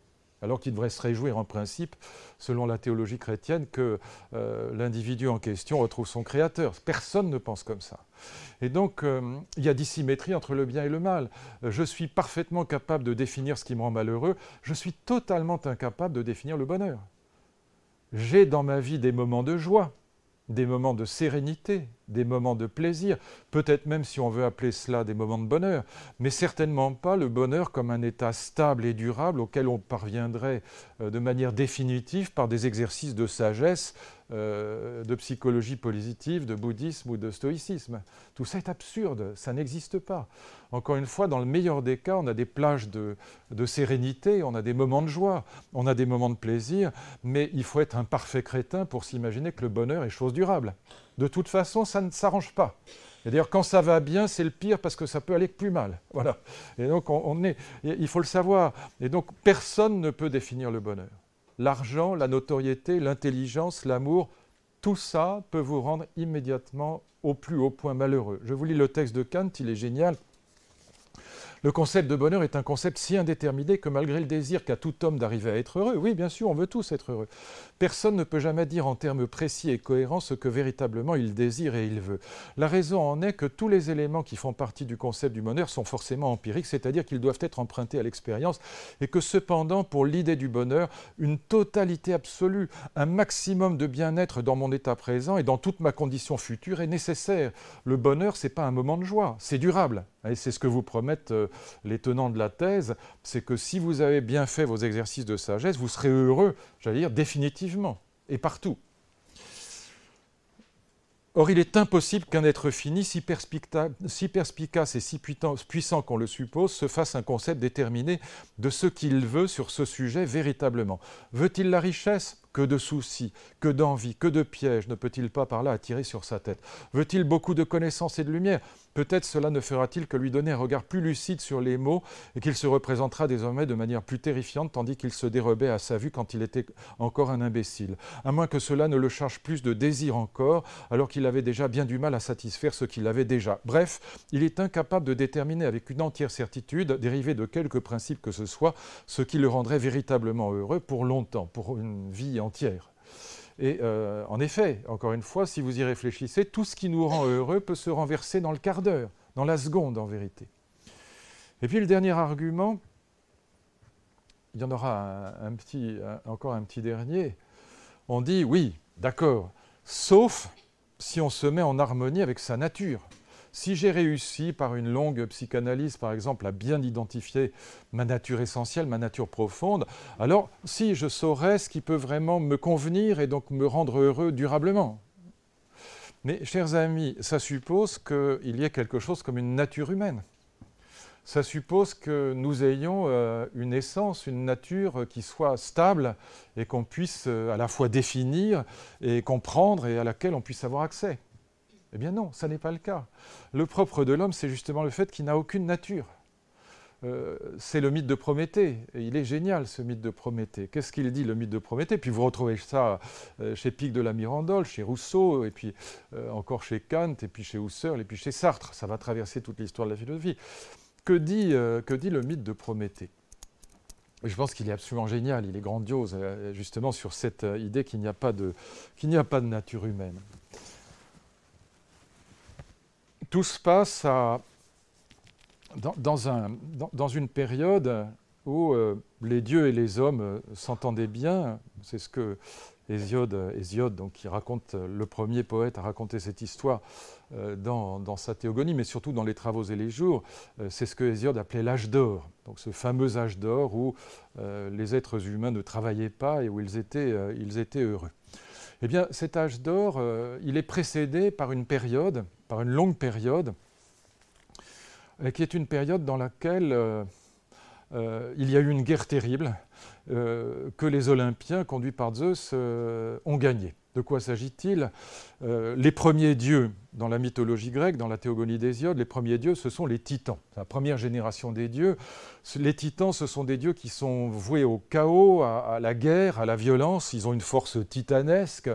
Speaker 1: Alors qu'ils devraient se réjouir en principe, selon la théologie chrétienne, que euh, l'individu en question retrouve son Créateur. Personne ne pense comme ça. Et donc, euh, il y a dissymétrie entre le bien et le mal. Je suis parfaitement capable de définir ce qui me rend malheureux. Je suis totalement incapable de définir le bonheur. J'ai dans ma vie des moments de joie des moments de sérénité des moments de plaisir, peut-être même si on veut appeler cela des moments de bonheur, mais certainement pas le bonheur comme un état stable et durable auquel on parviendrait euh, de manière définitive par des exercices de sagesse, euh, de psychologie positive, de bouddhisme ou de stoïcisme. Tout ça est absurde, ça n'existe pas. Encore une fois, dans le meilleur des cas, on a des plages de, sérénité, on a des moments de joie, on a des moments de plaisir, mais il faut être un parfait crétin pour s'imaginer que le bonheur est chose durable de toute façon, ça ne s'arrange pas. Et d'ailleurs, quand ça va bien, c'est le pire parce que ça peut aller plus mal. Voilà. Et donc, on est, il faut le savoir. Et donc, personne ne peut définir le bonheur. L'argent, la notoriété, l'intelligence, l'amour, tout ça peut vous rendre immédiatement au plus haut point malheureux. Je vous lis le texte de Kant, il est génial. Le concept de bonheur est un concept si indéterminé que malgré le désir qu'a tout homme d'arriver à être heureux, oui bien sûr on veut tous être heureux, personne ne peut jamais dire en termes précis et cohérents ce que véritablement il désire et il veut. La raison en est que tous les éléments qui font partie du concept du bonheur sont forcément empiriques, c'est-à-dire qu'ils doivent être empruntés à l'expérience et que cependant pour l'idée du bonheur, une totalité absolue, un maximum de bien-être dans mon état présent et dans toute ma condition future est nécessaire. Le bonheur, n'est pas un moment de joie, c'est durable. Et c'est ce que vous promettez. Euh, les tenants de la thèse, c'est que si vous avez bien fait vos exercices de sagesse, vous serez heureux, j'allais dire, définitivement et partout. Or, il est impossible qu'un être fini, si, perspicace et si puissant qu'on le suppose, se fasse un concept déterminé de ce qu'il veut sur ce sujet véritablement. Veut-il la richesse que de soucis, que d'envie, que de pièges ne peut-il pas par là attirer sur sa tête Veut-il beaucoup de connaissances et de lumière Peut-être cela ne fera-t-il que lui donner un regard plus lucide sur les mots et qu'il se représentera désormais de manière plus terrifiante tandis qu'il se dérobait à sa vue quand il était encore un imbécile. À moins que cela ne le charge plus de désir encore, alors qu'il avait déjà bien du mal à satisfaire ce qu'il avait déjà. Bref, il est incapable de déterminer avec une entière certitude, dérivée de quelque principe que ce soit, ce qui le rendrait véritablement heureux pour longtemps, pour une vie entière. Et euh, en effet, encore une fois, si vous y réfléchissez, tout ce qui nous rend heureux peut se renverser dans le quart d'heure, dans la seconde en vérité. Et puis le dernier argument, il y en aura petit, encore un petit dernier, on dit oui, d'accord, sauf si on se met en harmonie avec sa nature. Si j'ai réussi par une longue psychanalyse, par exemple, à bien identifier ma nature essentielle, ma nature profonde, alors si je saurais ce qui peut vraiment me convenir et donc me rendre heureux durablement. Mais, chers amis, ça suppose qu'il y ait quelque chose comme une nature humaine. Ça suppose que nous ayons euh, une essence, une nature euh, qui soit stable et qu'on puisse euh, à la fois définir et comprendre et à laquelle on puisse avoir accès. Eh bien non, ça n'est pas le cas. Le propre de l'homme, c'est justement le fait qu'il n'a aucune nature. Euh, c'est le mythe de Prométhée. il est génial, ce mythe de Prométhée. Qu'est-ce qu'il dit, le mythe de Prométhée Puis vous retrouvez ça euh, chez Pic de la Mirandole, chez Rousseau, et puis euh, encore chez Kant, et puis chez Husserl, et puis chez Sartre. Ça va traverser toute l'histoire de la philosophie. Que dit, que dit le mythe de Prométhée je pense qu'il est absolument génial, il est grandiose, justement sur cette idée qu'il n'y a pas de nature humaine tout se passe dans, une période où euh, les dieux et les hommes euh, s'entendaient bien. C'est ce que Hésiode, donc, qui raconte, euh, le premier poète à raconter cette histoire dans, sa théogonie, mais surtout dans les travaux et les jours, c'est ce que Hésiode appelait l'âge d'or, donc ce fameux âge d'or où les êtres humains ne travaillaient pas et où ils étaient, ils étaient heureux. Eh bien, cet âge d'or, il est précédé par une période par une longue période, euh, qui est une période dans laquelle euh, euh, il y a eu une guerre terrible que les Olympiens, conduits par Zeus, ont gagnée. De quoi s'agit-il Les premiers dieux dans la mythologie grecque, dans la théogonie d'Hésiode, les premiers dieux, ce sont les titans, la première génération des dieux. Les titans, ce sont des dieux qui sont voués au chaos, à, la guerre, à la violence. Ils ont une force titanesque.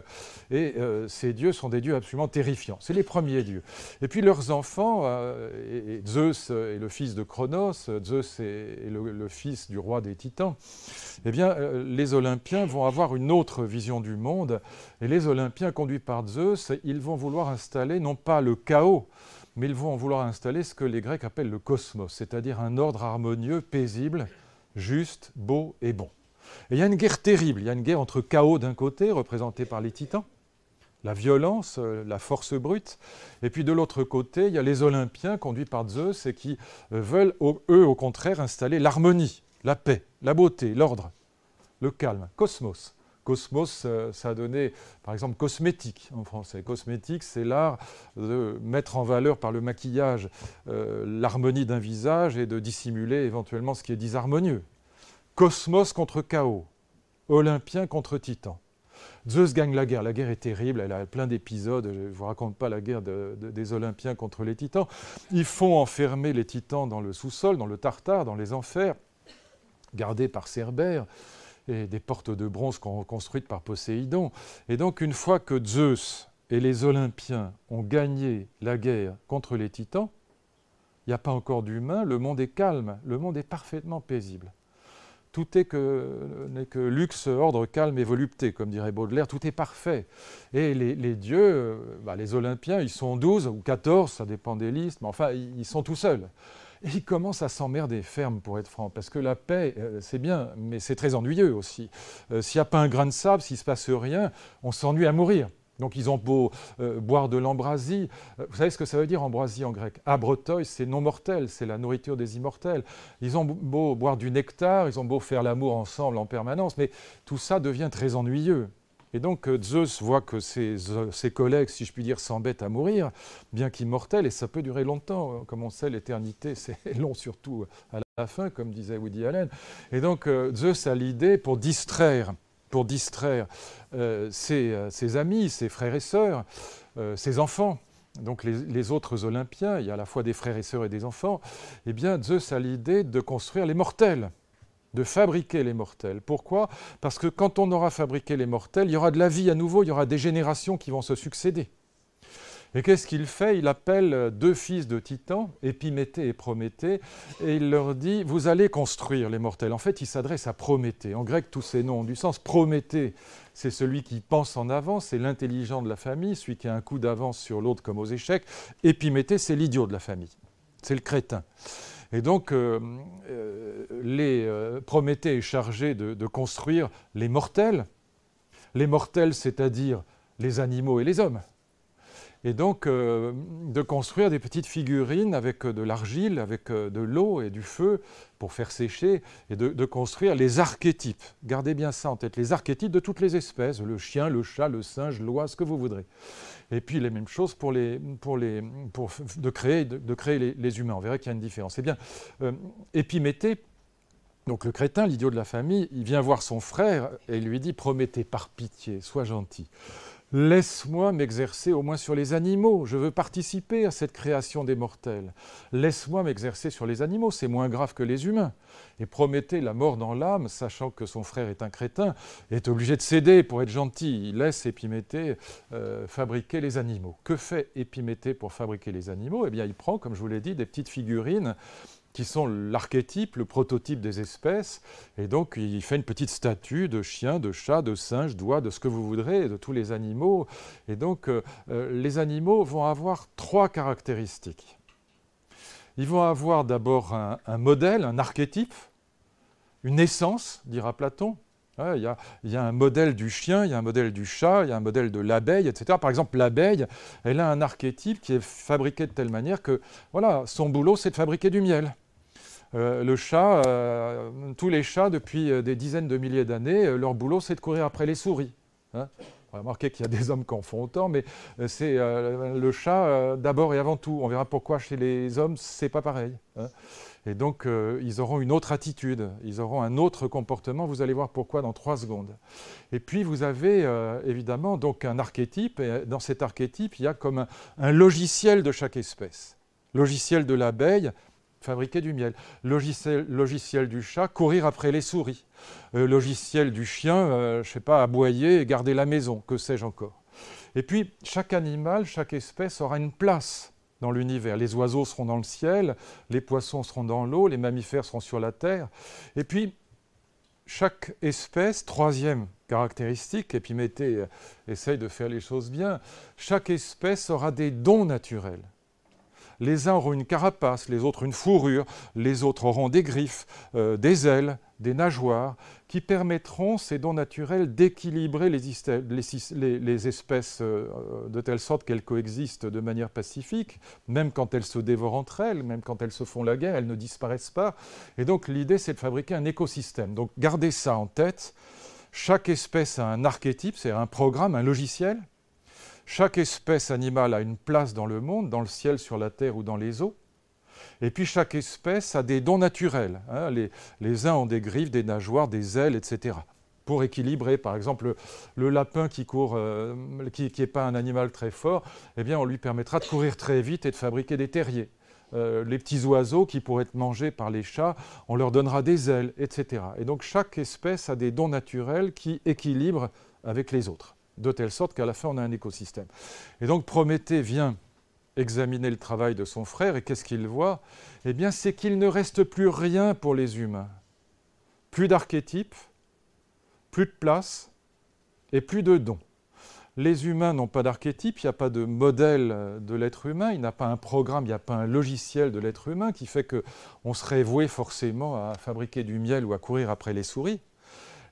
Speaker 1: Et euh, ces dieux sont des dieux absolument terrifiants. C'est les premiers dieux. Et puis leurs enfants, euh, et, Zeus est le fils de Cronos, Zeus est, le, fils du roi des titans, eh bien, euh, les Olympiens vont avoir une autre vision du monde. Et les Olympiens, conduits par Zeus, ils vont vouloir installer non pas le chaos, mais ils vont en vouloir installer ce que les Grecs appellent le cosmos, c'est-à-dire un ordre harmonieux, paisible, juste, beau et bon. Et il y a une guerre terrible, il y a une guerre entre chaos d'un côté, représenté par les titans, la violence, euh, la force brute, et puis de l'autre côté, il y a les Olympiens conduits par Zeus et qui euh, veulent, eux, au contraire, installer l'harmonie, la paix, la beauté, l'ordre, le calme, cosmos. Cosmos, euh, ça a donné, par exemple, cosmétique en français. Cosmétique, c'est l'art de mettre en valeur par le maquillage euh, l'harmonie d'un visage et de dissimuler éventuellement ce qui est disharmonieux. Cosmos contre chaos, Olympien contre Titan. Zeus gagne la guerre. La guerre est terrible, elle a plein d'épisodes. Je ne vous raconte pas la guerre des Olympiens contre les Titans. Ils font enfermer les Titans dans le sous-sol, dans le Tartare, dans les enfers, gardés par Cerbère et des portes de bronze construites par Poséidon. Et donc une fois que Zeus et les Olympiens ont gagné la guerre contre les Titans, il n'y a pas encore d'humains, le monde est calme, le monde est parfaitement paisible. Tout n'est que, luxe, ordre, calme et volupté, comme dirait Baudelaire, tout est parfait. Et les, dieux, euh, bah, les Olympiens, ils sont 12 ou 14, ça dépend des listes, mais enfin, ils sont tout seuls. Et ils commencent à s'emmerder ferme, pour être franc, parce que la paix, euh, c'est bien, mais c'est très ennuyeux aussi. Euh, s'il n'y a pas un grain de sable, s'il ne se passe rien, on s'ennuie à mourir. Donc ils ont beau euh, boire de l'embrasie. Vous savez ce que ça veut dire embrasie en grec Abrotoi, c'est non mortel, c'est la nourriture des immortels. Ils ont beau boire du nectar, ils ont beau faire l'amour ensemble en permanence, mais tout ça devient très ennuyeux. Et donc euh, Zeus voit que euh, ses, collègues, si je puis dire, s'embêtent à mourir, bien qu'immortels, et ça peut durer longtemps. Hein, comme on sait, l'éternité, c'est long surtout euh, à la fin, comme disait Woody Allen. Et donc Zeus a l'idée pour distraire pour distraire ses, amis, ses frères et sœurs, ses enfants, donc les, autres Olympiens, il y a à la fois des frères et sœurs et des enfants, et eh bien Zeus a l'idée de construire les mortels de fabriquer les mortels. Pourquoi Parce que quand on aura fabriqué les mortels, il y aura de la vie à nouveau, il y aura des générations qui vont se succéder. Et qu'est-ce qu'il fait Il appelle deux fils de Titan, Épiméthée et Prométhée, et il leur dit Vous allez construire les mortels. En fait, il s'adresse à Prométhée. En grec, tous ces noms ont du sens. Prométhée, c'est celui qui pense en avance, c'est l'intelligent de la famille, celui qui a un coup d'avance sur l'autre comme aux échecs. Épiméthée, c'est l'idiot de la famille, c'est le crétin. Et donc, euh, euh, euh, Prométhée est chargé de, construire les mortels, les mortels, c'est-à-dire les animaux et les hommes et donc euh, de construire des petites figurines avec euh, de l'argile, avec euh, de l'eau et du feu pour faire sécher, et de, construire les archétypes. Gardez bien ça en tête, les archétypes de toutes les espèces, le chien, le chat, le singe, l'oie, ce que vous voudrez. Et puis les mêmes choses pour les, pour les, pour de créer, de, créer les, humains. On verrait qu'il y a une différence. Eh bien, Épiméthée, donc le crétin, l'idiot de la famille, il vient voir son frère et lui dit Prométhée, par pitié, sois gentil. Laisse-moi m'exercer au moins sur les animaux, je veux participer à cette création des mortels. Laisse-moi m'exercer sur les animaux, c'est moins grave que les humains. Et Prométhée, la mort dans l'âme, sachant que son frère est un crétin, est obligé de céder pour être gentil. Il laisse Épiméthée euh, fabriquer les animaux. Que fait Épiméthée pour fabriquer les animaux Eh bien, il prend, comme je vous l'ai dit, des petites figurines qui sont l'archétype, le prototype des espèces. Et donc, il fait une petite statue de chien, de chat, de singe, d'oie, de ce que vous voudrez, de tous les animaux. Et donc, euh, euh, les animaux vont avoir trois caractéristiques. Ils vont avoir d'abord un, modèle, un archétype, une essence, dira Platon. Il y, a, un modèle du chien, il y a un modèle du chat, il y a un modèle de l'abeille, etc. Par exemple, l'abeille, elle a un archétype qui est fabriqué de telle manière que voilà, son boulot, c'est de fabriquer du miel. Euh, le chat, euh, tous les chats, depuis euh, des dizaines de milliers d'années, leur boulot, c'est de courir après les souris. Hein Remarquez qu'il y a des hommes qui en font autant, mais c'est le chat d'abord et avant tout. On verra pourquoi chez les hommes, c'est pas pareil. Hein. et donc, ils auront une autre attitude, ils auront un autre comportement. Vous allez voir pourquoi dans trois secondes. Et puis, vous avez évidemment donc un archétype. Et dans cet archétype, il y a comme un logiciel de chaque espèce. Logiciel de l'abeille, fabriquer du miel. Logiciel, du chat, courir après les souris. Euh, logiciel du chien, euh, je sais pas, aboyer et garder la maison, que sais-je encore. Et puis, chaque animal, chaque espèce aura une place dans l'univers. Les oiseaux seront dans le ciel, les poissons seront dans l'eau, les mammifères seront sur la terre. Et puis, chaque espèce, troisième caractéristique, et puis mettez, euh, essaye de faire les choses bien, chaque espèce aura des dons naturels. Les uns auront une carapace, les autres une fourrure, les autres auront des griffes, euh, des ailes, des nageoires, qui permettront, ces dons naturels, d'équilibrer les, espèces euh, de telle sorte qu'elles coexistent de manière pacifique, même quand elles se dévorent entre elles, même quand elles se font la guerre, elles ne disparaissent pas. Et donc l'idée, c'est de fabriquer un écosystème. Donc gardez ça en tête. Chaque espèce a un archétype, c'est un programme, un logiciel chaque espèce animale a une place dans le monde, dans le ciel, sur la terre ou dans les eaux. Et puis chaque espèce a des dons naturels. Hein. Les, uns ont des griffes, des nageoires, des ailes, etc. Pour équilibrer, par exemple, le, lapin qui court, euh, qui n'est pas un animal très fort, eh bien, on lui permettra de courir très vite et de fabriquer des terriers. Euh, les petits oiseaux qui pourraient être mangés par les chats, on leur donnera des ailes, etc. Et donc chaque espèce a des dons naturels qui équilibrent avec les autres de telle sorte qu'à la fin, on a un écosystème. Et donc Prométhée vient examiner le travail de son frère, et qu'est-ce qu'il voit Eh bien, c'est qu'il ne reste plus rien pour les humains. Plus d'archétypes, plus de place et plus de dons. Les humains n'ont pas d'archétypes, il n'y a pas de modèle de l'être humain, il n'y a pas un programme, il n'y a pas un logiciel de l'être humain qui fait qu'on serait voué forcément à fabriquer du miel ou à courir après les souris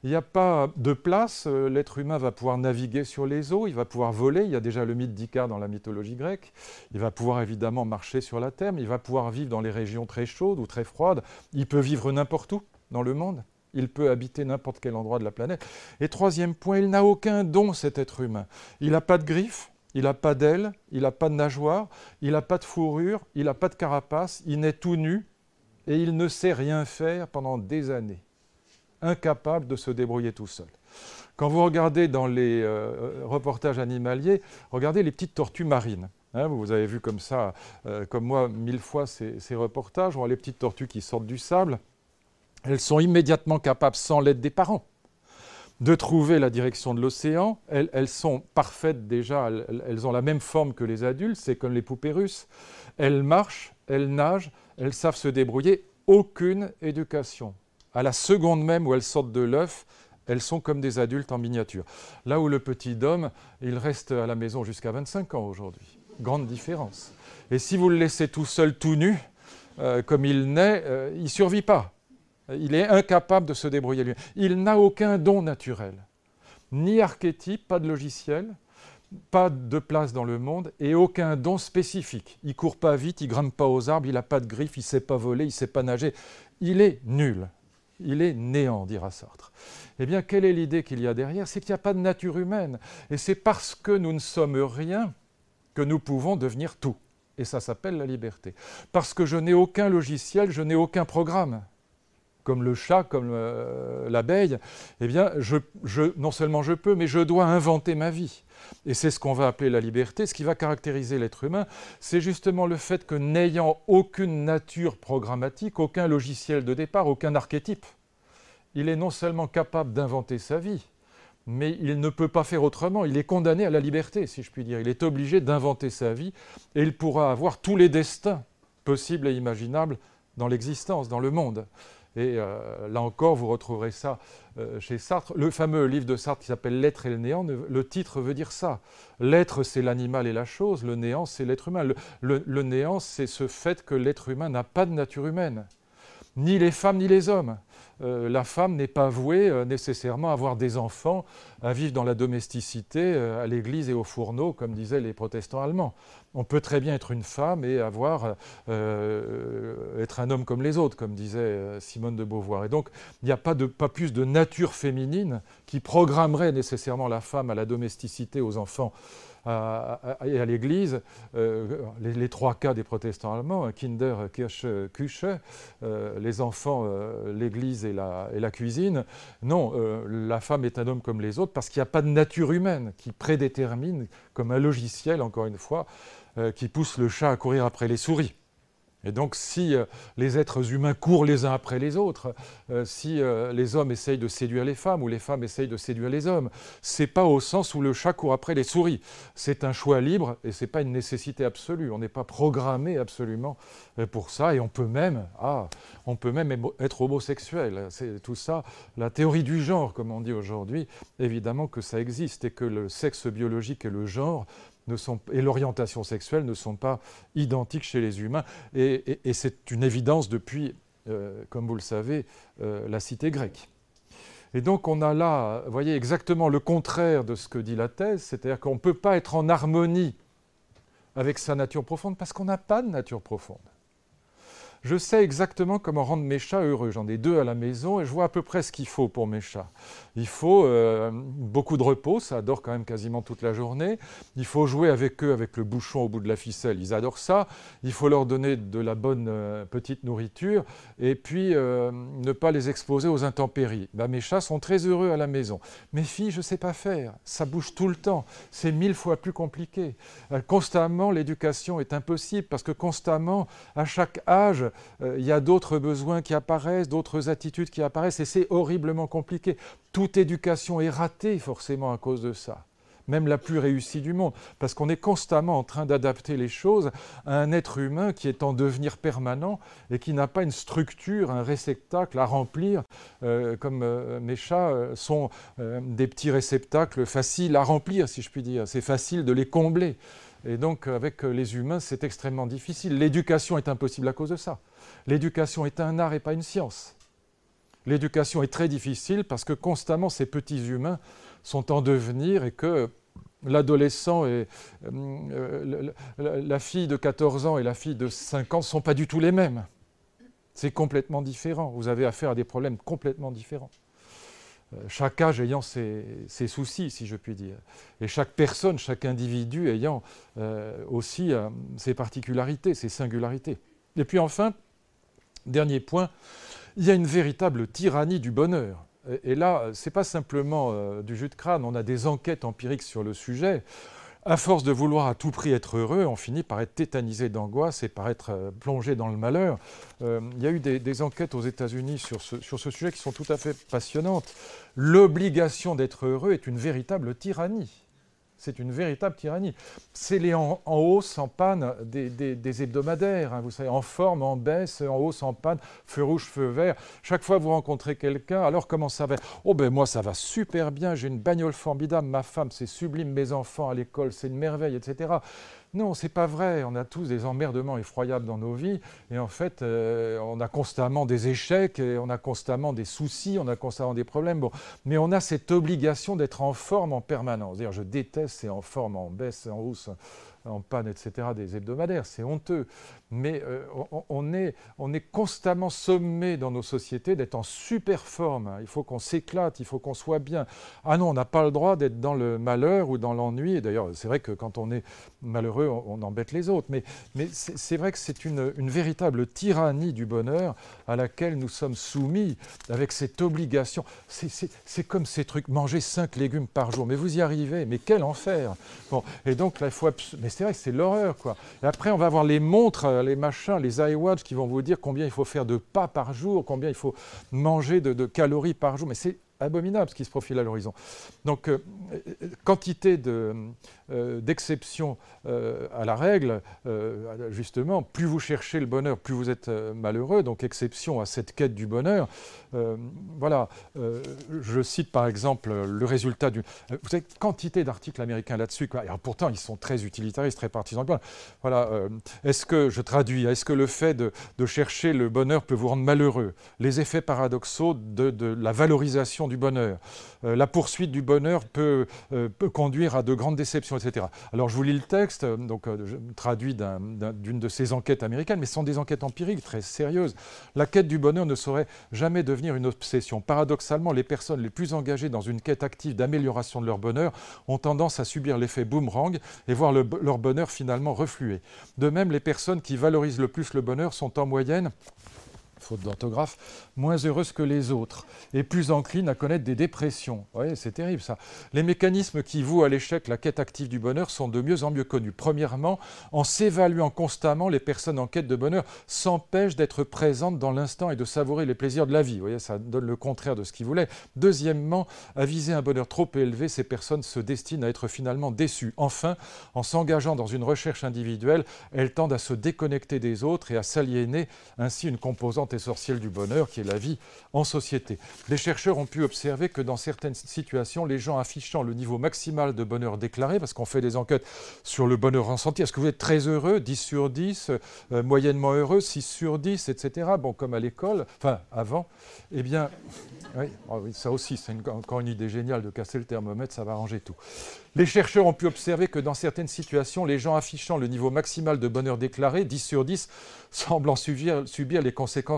Speaker 1: il n'y a pas de place, euh, l'être humain va pouvoir naviguer sur les eaux, il va pouvoir voler, il y a déjà le mythe d'Icare dans la mythologie grecque, il va pouvoir évidemment marcher sur la terre, il va pouvoir vivre dans les régions très chaudes ou très froides, il peut vivre n'importe où dans le monde, il peut habiter n'importe quel endroit de la planète. Et troisième point, il n'a aucun don cet être humain, il n'a pas de griffes, il n'a pas d'ailes, il n'a pas de nageoires, il n'a pas de fourrure, il n'a pas de carapace, il n'est tout nu et il ne sait rien faire pendant des années incapable de se débrouiller tout seul. Quand vous regardez dans les euh, euh, reportages animaliers, regardez les petites tortues marines. Hein, vous avez vu comme ça, euh, comme moi, mille fois ces, reportages. On les petites tortues qui sortent du sable. Elles sont immédiatement capables, sans l'aide des parents, de trouver la direction de l'océan. Elles, sont parfaites déjà, elles, elles ont la même forme que les adultes, c'est comme les poupées russes. Elles marchent, elles nagent, elles savent se débrouiller, aucune éducation à la seconde même où elles sortent de l'œuf, elles sont comme des adultes en miniature. Là où le petit homme, il reste à la maison jusqu'à 25 ans aujourd'hui. Grande différence. Et si vous le laissez tout seul, tout nu, euh, comme il naît, euh, il ne survit pas. Il est incapable de se débrouiller lui. Il n'a aucun don naturel. Ni archétype, pas de logiciel, pas de place dans le monde et aucun don spécifique. Il court pas vite, il grimpe pas aux arbres, il n'a pas de griffes, il ne sait pas voler, il ne sait pas nager. Il est nul il est néant, dira Sartre. Eh bien, quelle est l'idée qu'il y a derrière C'est qu'il n'y a pas de nature humaine. Et c'est parce que nous ne sommes rien que nous pouvons devenir tout. Et ça s'appelle la liberté. Parce que je n'ai aucun logiciel, je n'ai aucun programme comme le chat, comme euh, l'abeille, eh bien, non seulement je peux, mais je dois inventer ma vie. Et c'est ce qu'on va appeler la liberté. Ce qui va caractériser l'être humain, c'est justement le fait que n'ayant aucune nature programmatique, aucun logiciel de départ, aucun archétype, il est non seulement capable d'inventer sa vie, mais il ne peut pas faire autrement. Il est condamné à la liberté, si je puis dire. Il est obligé d'inventer sa vie et il pourra avoir tous les destins possibles et imaginables dans l'existence, dans le monde. Et euh, là encore, vous retrouverez ça euh, chez Sartre. Le fameux livre de Sartre qui s'appelle L'être et le néant, le titre veut dire ça. L'être, c'est l'animal et la chose, le néant, c'est l'être humain. Le, néant, c'est ce fait que l'être humain n'a pas de nature humaine, ni les femmes, ni les hommes. Euh, la femme n'est pas vouée nécessairement à avoir des enfants, à vivre dans la domesticité, à l'église et au fourneau, comme disaient les protestants allemands. On peut très bien être une femme et avoir, euh, euh, être un homme comme les autres, comme disait euh, Simone de Beauvoir. Et donc, il n'y a pas, de, pas plus de nature féminine qui programmerait nécessairement la femme à la domesticité, aux enfants et à l'Église, les, trois cas des protestants allemands, hein, Kinder, Kirche, Küche, les enfants, l'Église et et la, cuisine. Non, la femme est un homme comme les autres parce qu'il n'y a pas de nature humaine qui prédétermine, comme un logiciel, encore une fois, euh, qui pousse le chat à courir après les souris. Et donc si euh, les êtres humains courent les uns après les autres, euh, si les hommes essayent de séduire les femmes ou les femmes essayent de séduire les hommes, c'est pas au sens où le chat court après les souris. C'est un choix libre et ce n'est pas une nécessité absolue. On n'est pas programmé absolument pour ça et on peut même, ah, on peut même être homosexuel. C'est tout ça, la théorie du genre, comme on dit aujourd'hui, évidemment que ça existe et que le sexe biologique et le genre et l'orientation sexuelle ne sont pas identiques chez les humains. Et, c'est une évidence depuis, euh, comme vous le savez, euh, la cité grecque. Et donc on a là, vous voyez, exactement le contraire de ce que dit la thèse, c'est-à-dire qu'on ne peut pas être en harmonie avec sa nature profonde parce qu'on n'a pas de nature profonde. Je sais exactement comment rendre mes chats heureux. J'en ai deux à la maison et je vois à peu près ce qu'il faut pour mes chats. Il faut euh, beaucoup de repos, ça adore quand même quasiment toute la journée. Il faut jouer avec eux avec le bouchon au bout de la ficelle, ils adorent ça. Il faut leur donner de la bonne euh, petite nourriture et puis euh, ne pas les exposer aux intempéries. Bah, mes chats sont très heureux à la maison. Mes filles, je ne sais pas faire, ça bouge tout le temps, c'est mille fois plus compliqué. Constamment, l'éducation est impossible parce que constamment, à chaque âge, euh, il y a d'autres besoins qui apparaissent, d'autres attitudes qui apparaissent, et c'est horriblement compliqué. Toute éducation est ratée forcément à cause de ça même la plus réussie du monde, parce qu'on est constamment en train d'adapter les choses à un être humain qui est en devenir permanent et qui n'a pas une structure, un réceptacle à remplir, euh, comme euh, mes chats sont des petits réceptacles faciles à remplir, si je puis dire. C'est facile de les combler. Et donc, avec euh, les humains, c'est extrêmement difficile. L'éducation est impossible à cause de ça. L'éducation est un art et pas une science. L'éducation est très difficile parce que constamment, ces petits humains sont en devenir et que l'adolescent et euh, la fille de 14 ans et la fille de 5 ans ne sont pas du tout les mêmes. C'est complètement différent. Vous avez affaire à des problèmes complètement différents. Euh, chaque âge ayant ses, soucis, si je puis dire, et chaque personne, chaque individu ayant euh, aussi euh, ses particularités, ses singularités. Et puis enfin, dernier point, il y a une véritable tyrannie du bonheur. Et, là, ce n'est pas simplement du jus de crâne, on a des enquêtes empiriques sur le sujet. À force de vouloir à tout prix être heureux, on finit par être tétanisé d'angoisse et par être euh, plongé dans le malheur. Euh, il y a eu des, enquêtes aux États-Unis sur ce sujet qui sont tout à fait passionnantes. L'obligation d'être heureux est une véritable tyrannie c'est une véritable tyrannie. C'est les en, hausse, en panne des, hebdomadaires, hein, vous savez, en forme, en baisse, en hausse, en panne, feu rouge, feu vert. Chaque fois que vous rencontrez quelqu'un, alors comment ça va Oh ben moi ça va super bien, j'ai une bagnole formidable, ma femme c'est sublime, mes enfants à l'école c'est une merveille, etc. Non, c'est pas vrai. On a tous des emmerdements effroyables dans nos vies. Et en fait, euh, on a constamment des échecs, on a constamment des soucis, on a constamment des problèmes. Mais on a cette obligation d'être en forme en permanence. D'ailleurs, je déteste ces « en forme, en baisse, en hausse en panne, etc., des hebdomadaires, c'est honteux. Mais euh, on, est, on est constamment sommé dans nos sociétés d'être en super forme. Il faut qu'on s'éclate, il faut qu'on soit bien. Ah non, on n'a pas le droit d'être dans le malheur ou dans l'ennui. d'ailleurs, c'est vrai que quand on est malheureux, on, embête les autres. Mais, mais c'est vrai que c'est une, véritable tyrannie du bonheur à laquelle nous sommes soumis avec cette obligation. C'est comme ces trucs, manger 5 légumes par jour. Mais vous y arrivez, mais quel enfer Bon, et donc la fois c'est vrai que c'est l'horreur, quoi. Et après, on va avoir les montres, euh, les machins, les iWatch qui vont vous dire combien il faut faire de pas par jour, combien il faut manger de, calories par jour. Mais c'est abominable ce qui se profile à l'horizon. Donc, euh, euh, quantité de, euh, d'exception euh, à la règle, euh, justement, plus vous cherchez le bonheur, plus vous êtes malheureux, donc exception à cette quête du bonheur. voilà, je cite par exemple le résultat d'une... Vous avez quantité d'articles américains là-dessus, alors pourtant ils sont très utilitaristes, très partisans. Voilà, est-ce que, je traduis, est-ce que le fait de, chercher le bonheur peut vous rendre malheureux Les effets paradoxaux de, la valorisation du bonheur. la poursuite du bonheur peut conduire à de grandes déceptions. Alors je vous lis le texte, euh, donc euh, traduit d'une de ces enquêtes américaines, mais ce sont des enquêtes empiriques très sérieuses. La quête du bonheur ne saurait jamais devenir une obsession. Paradoxalement, les personnes les plus engagées dans une quête active d'amélioration de leur bonheur ont tendance à subir l'effet boomerang et voir leur bonheur finalement refluer. De même, les personnes qui valorisent le plus le bonheur sont en moyenne faute d'orthographe, moins heureuse que les autres et plus encline à connaître des dépressions. Oui, c'est terrible ça. Les mécanismes qui vouent à l'échec la quête active du bonheur sont de mieux en mieux connus. Premièrement, en s'évaluant constamment, les personnes en quête de bonheur s'empêchent d'être présentes dans l'instant et de savourer les plaisirs de la vie. Vous voyez, ça donne le contraire de ce qu'ils voulaient. Deuxièmement, à viser un bonheur trop élevé, ces personnes se destinent à être finalement déçues. Enfin, en s'engageant dans une recherche individuelle, elles tendent à se déconnecter des autres et à s'aliéner ainsi une composante essentiel du bonheur qui est la vie en société. Les chercheurs ont pu observer que dans certaines situations, les gens affichant le niveau maximal de bonheur déclaré, parce qu'on fait des enquêtes sur le bonheur ressenti, est-ce que vous êtes très heureux, 10 sur 10, euh, moyennement heureux, 6 sur 10, etc. Bon, comme à l'école, enfin avant, eh bien, oui, oh ça aussi, c'est encore une idée géniale de casser le thermomètre, ça va arranger tout. Les chercheurs ont pu observer que dans certaines situations, les gens affichant le niveau maximal de bonheur déclaré, 10 sur 10, semblent subir les conséquences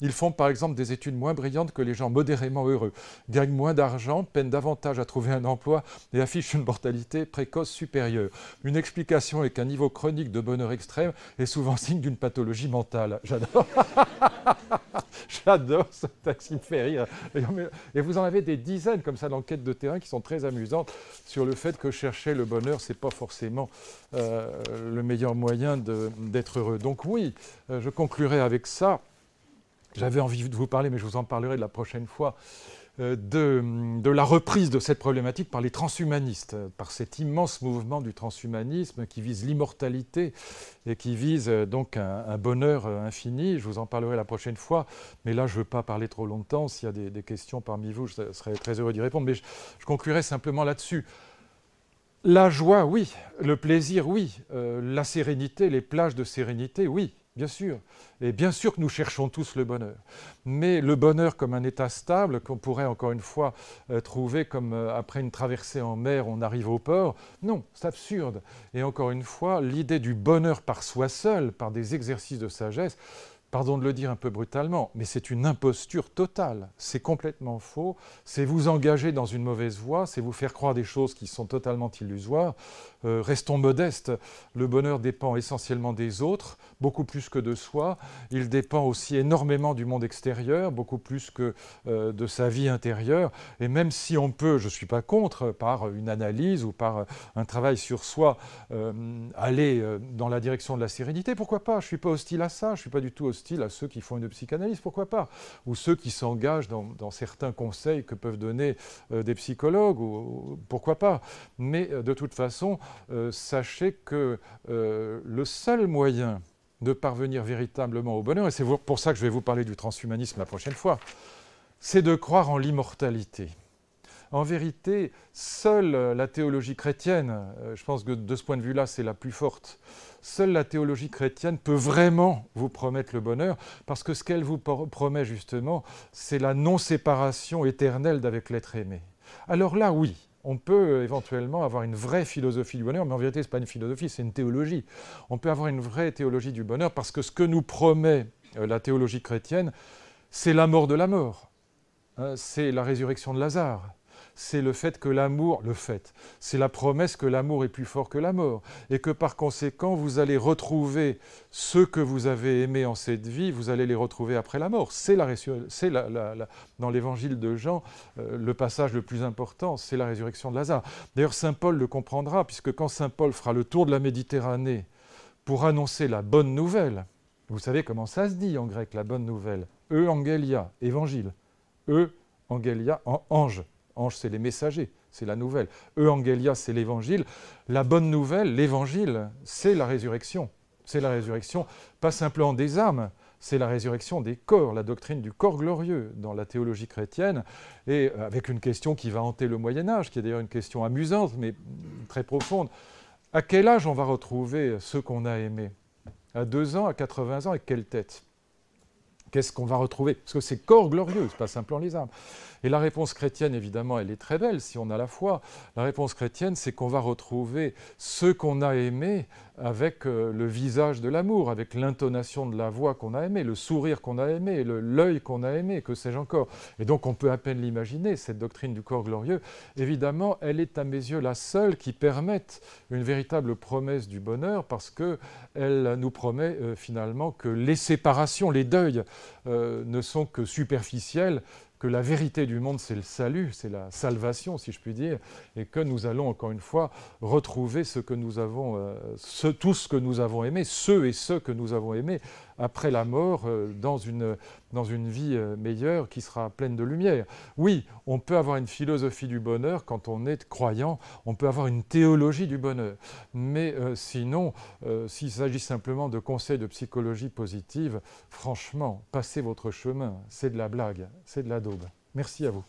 Speaker 1: ils font par exemple des études moins brillantes que les gens modérément heureux, gagnent moins d'argent, peinent davantage à trouver un emploi et affichent une mortalité précoce supérieure. Une explication est qu'un niveau chronique de bonheur extrême est souvent signe d'une pathologie mentale. J'adore. J'adore ce taxi me Et vous en avez des dizaines comme ça d'enquêtes de terrain qui sont très amusantes sur le fait que chercher le bonheur, c'est pas forcément euh, le meilleur moyen d'être heureux. Donc oui, euh, je conclurai avec ça. J'avais envie de vous parler, mais je vous en parlerai la prochaine fois, euh, de, la reprise de cette problématique par les transhumanistes, par cet immense mouvement du transhumanisme qui vise l'immortalité et qui vise donc un, bonheur infini. Je vous en parlerai la prochaine fois, mais là je ne veux pas parler trop longtemps. S'il y a des, questions parmi vous, je serais très heureux d'y répondre, mais je conclurai simplement là-dessus. La joie, oui. Le plaisir, oui. Euh, la sérénité, les plages de sérénité, oui, bien sûr. Et bien sûr que nous cherchons tous le bonheur. Mais le bonheur comme un état stable, qu'on pourrait encore une fois euh, trouver comme euh, après une traversée en mer, on arrive au port, non, c'est absurde. Et encore une fois, l'idée du bonheur par soi seul, par des exercices de sagesse, pardon de le dire un peu brutalement, mais c'est une imposture totale. C'est complètement faux. C'est vous engager dans une mauvaise voie, c'est vous faire croire des choses qui sont totalement illusoires. Euh, restons modestes. Le bonheur dépend essentiellement des autres, beaucoup plus que de soi. Il dépend aussi énormément du monde extérieur, beaucoup plus que euh, de sa vie intérieure. Et même si on peut, je ne suis pas contre, par une analyse ou par euh, un travail sur soi, euh, aller dans la direction de la sérénité, pourquoi pas Je ne suis pas hostile à ça, je ne suis pas du tout hostile à ceux qui font une psychanalyse, pourquoi pas Ou ceux qui s'engagent dans, certains conseils que peuvent donner des psychologues, ou, pourquoi pas Mais de toute façon, sachez que le seul moyen de parvenir véritablement au bonheur, et c'est pour ça que je vais vous parler du transhumanisme la prochaine fois, c'est de croire en l'immortalité. En vérité, seule la théologie chrétienne, euh, je pense que de ce point de vue-là, c'est la plus forte, seule la théologie chrétienne peut vraiment vous promettre le bonheur, parce que ce qu'elle vous promet justement, c'est la non-séparation éternelle d'avec l'être aimé. Alors là, oui, on peut éventuellement avoir une vraie philosophie du bonheur, mais en vérité, ce n'est pas une philosophie, c'est une théologie. On peut avoir une vraie théologie du bonheur parce que ce que nous promet euh, la théologie chrétienne, c'est la mort de la mort, hein, c'est la résurrection de Lazare, c'est le fait que l'amour, le fait, c'est la promesse que l'amour est plus fort que la mort, et que par conséquent, vous allez retrouver ceux que vous avez aimés en cette vie, vous allez les retrouver après la mort. C'est la, dans l'évangile de Jean, euh, le passage le plus important, c'est la résurrection de Lazare. D'ailleurs, Saint Paul le comprendra, puisque quand Saint Paul fera le tour de la Méditerranée pour annoncer la bonne nouvelle, vous savez comment ça se dit en grec, la bonne nouvelle. Euangelia, évangile. E en ange. Ange, c'est les messagers, c'est la nouvelle. Euangelia, c'est l'évangile. La bonne nouvelle, l'évangile, c'est la résurrection. C'est la résurrection, pas simplement des âmes, c'est la résurrection des corps, la doctrine du corps glorieux dans la théologie chrétienne, et euh, avec une question qui va hanter le Moyen Âge, qui est d'ailleurs une question amusante, mais très profonde. À quel âge on va retrouver ceux qu'on a aimés À 2 ans, à 80 ans, et quelle tête Qu'est-ce qu'on va retrouver Parce que c'est corps glorieux, ce pas simplement les âmes. Et la réponse chrétienne, évidemment, elle est très belle si on a la foi. La réponse chrétienne, c'est qu'on va retrouver ce qu'on a aimé avec euh, le visage de l'amour, avec l'intonation de la voix qu'on a aimé, le sourire qu'on a aimé, l'œil qu'on a aimé, que sais-je encore. Et donc on peut à peine l'imaginer, cette doctrine du corps glorieux. Évidemment, elle est à mes yeux la seule qui permette une véritable promesse du bonheur parce qu'elle nous promet euh, finalement que les séparations, les deuils euh, ne sont que superficiels, la vérité du monde, c'est le salut, c'est la salvation, si je puis dire, et que nous allons, encore une fois, retrouver ce que nous avons, euh, ce, tout ce que nous avons aimé, ceux et ceux que nous avons aimés, après la mort euh, dans une, vie euh, meilleure qui sera pleine de lumière. Oui, on peut avoir une philosophie du bonheur quand on est croyant, on peut avoir une théologie du bonheur. Mais euh, sinon, s'il s'agit simplement de conseils de psychologie positive, franchement, passez votre chemin, c'est de la blague, c'est de la daube. Merci à vous.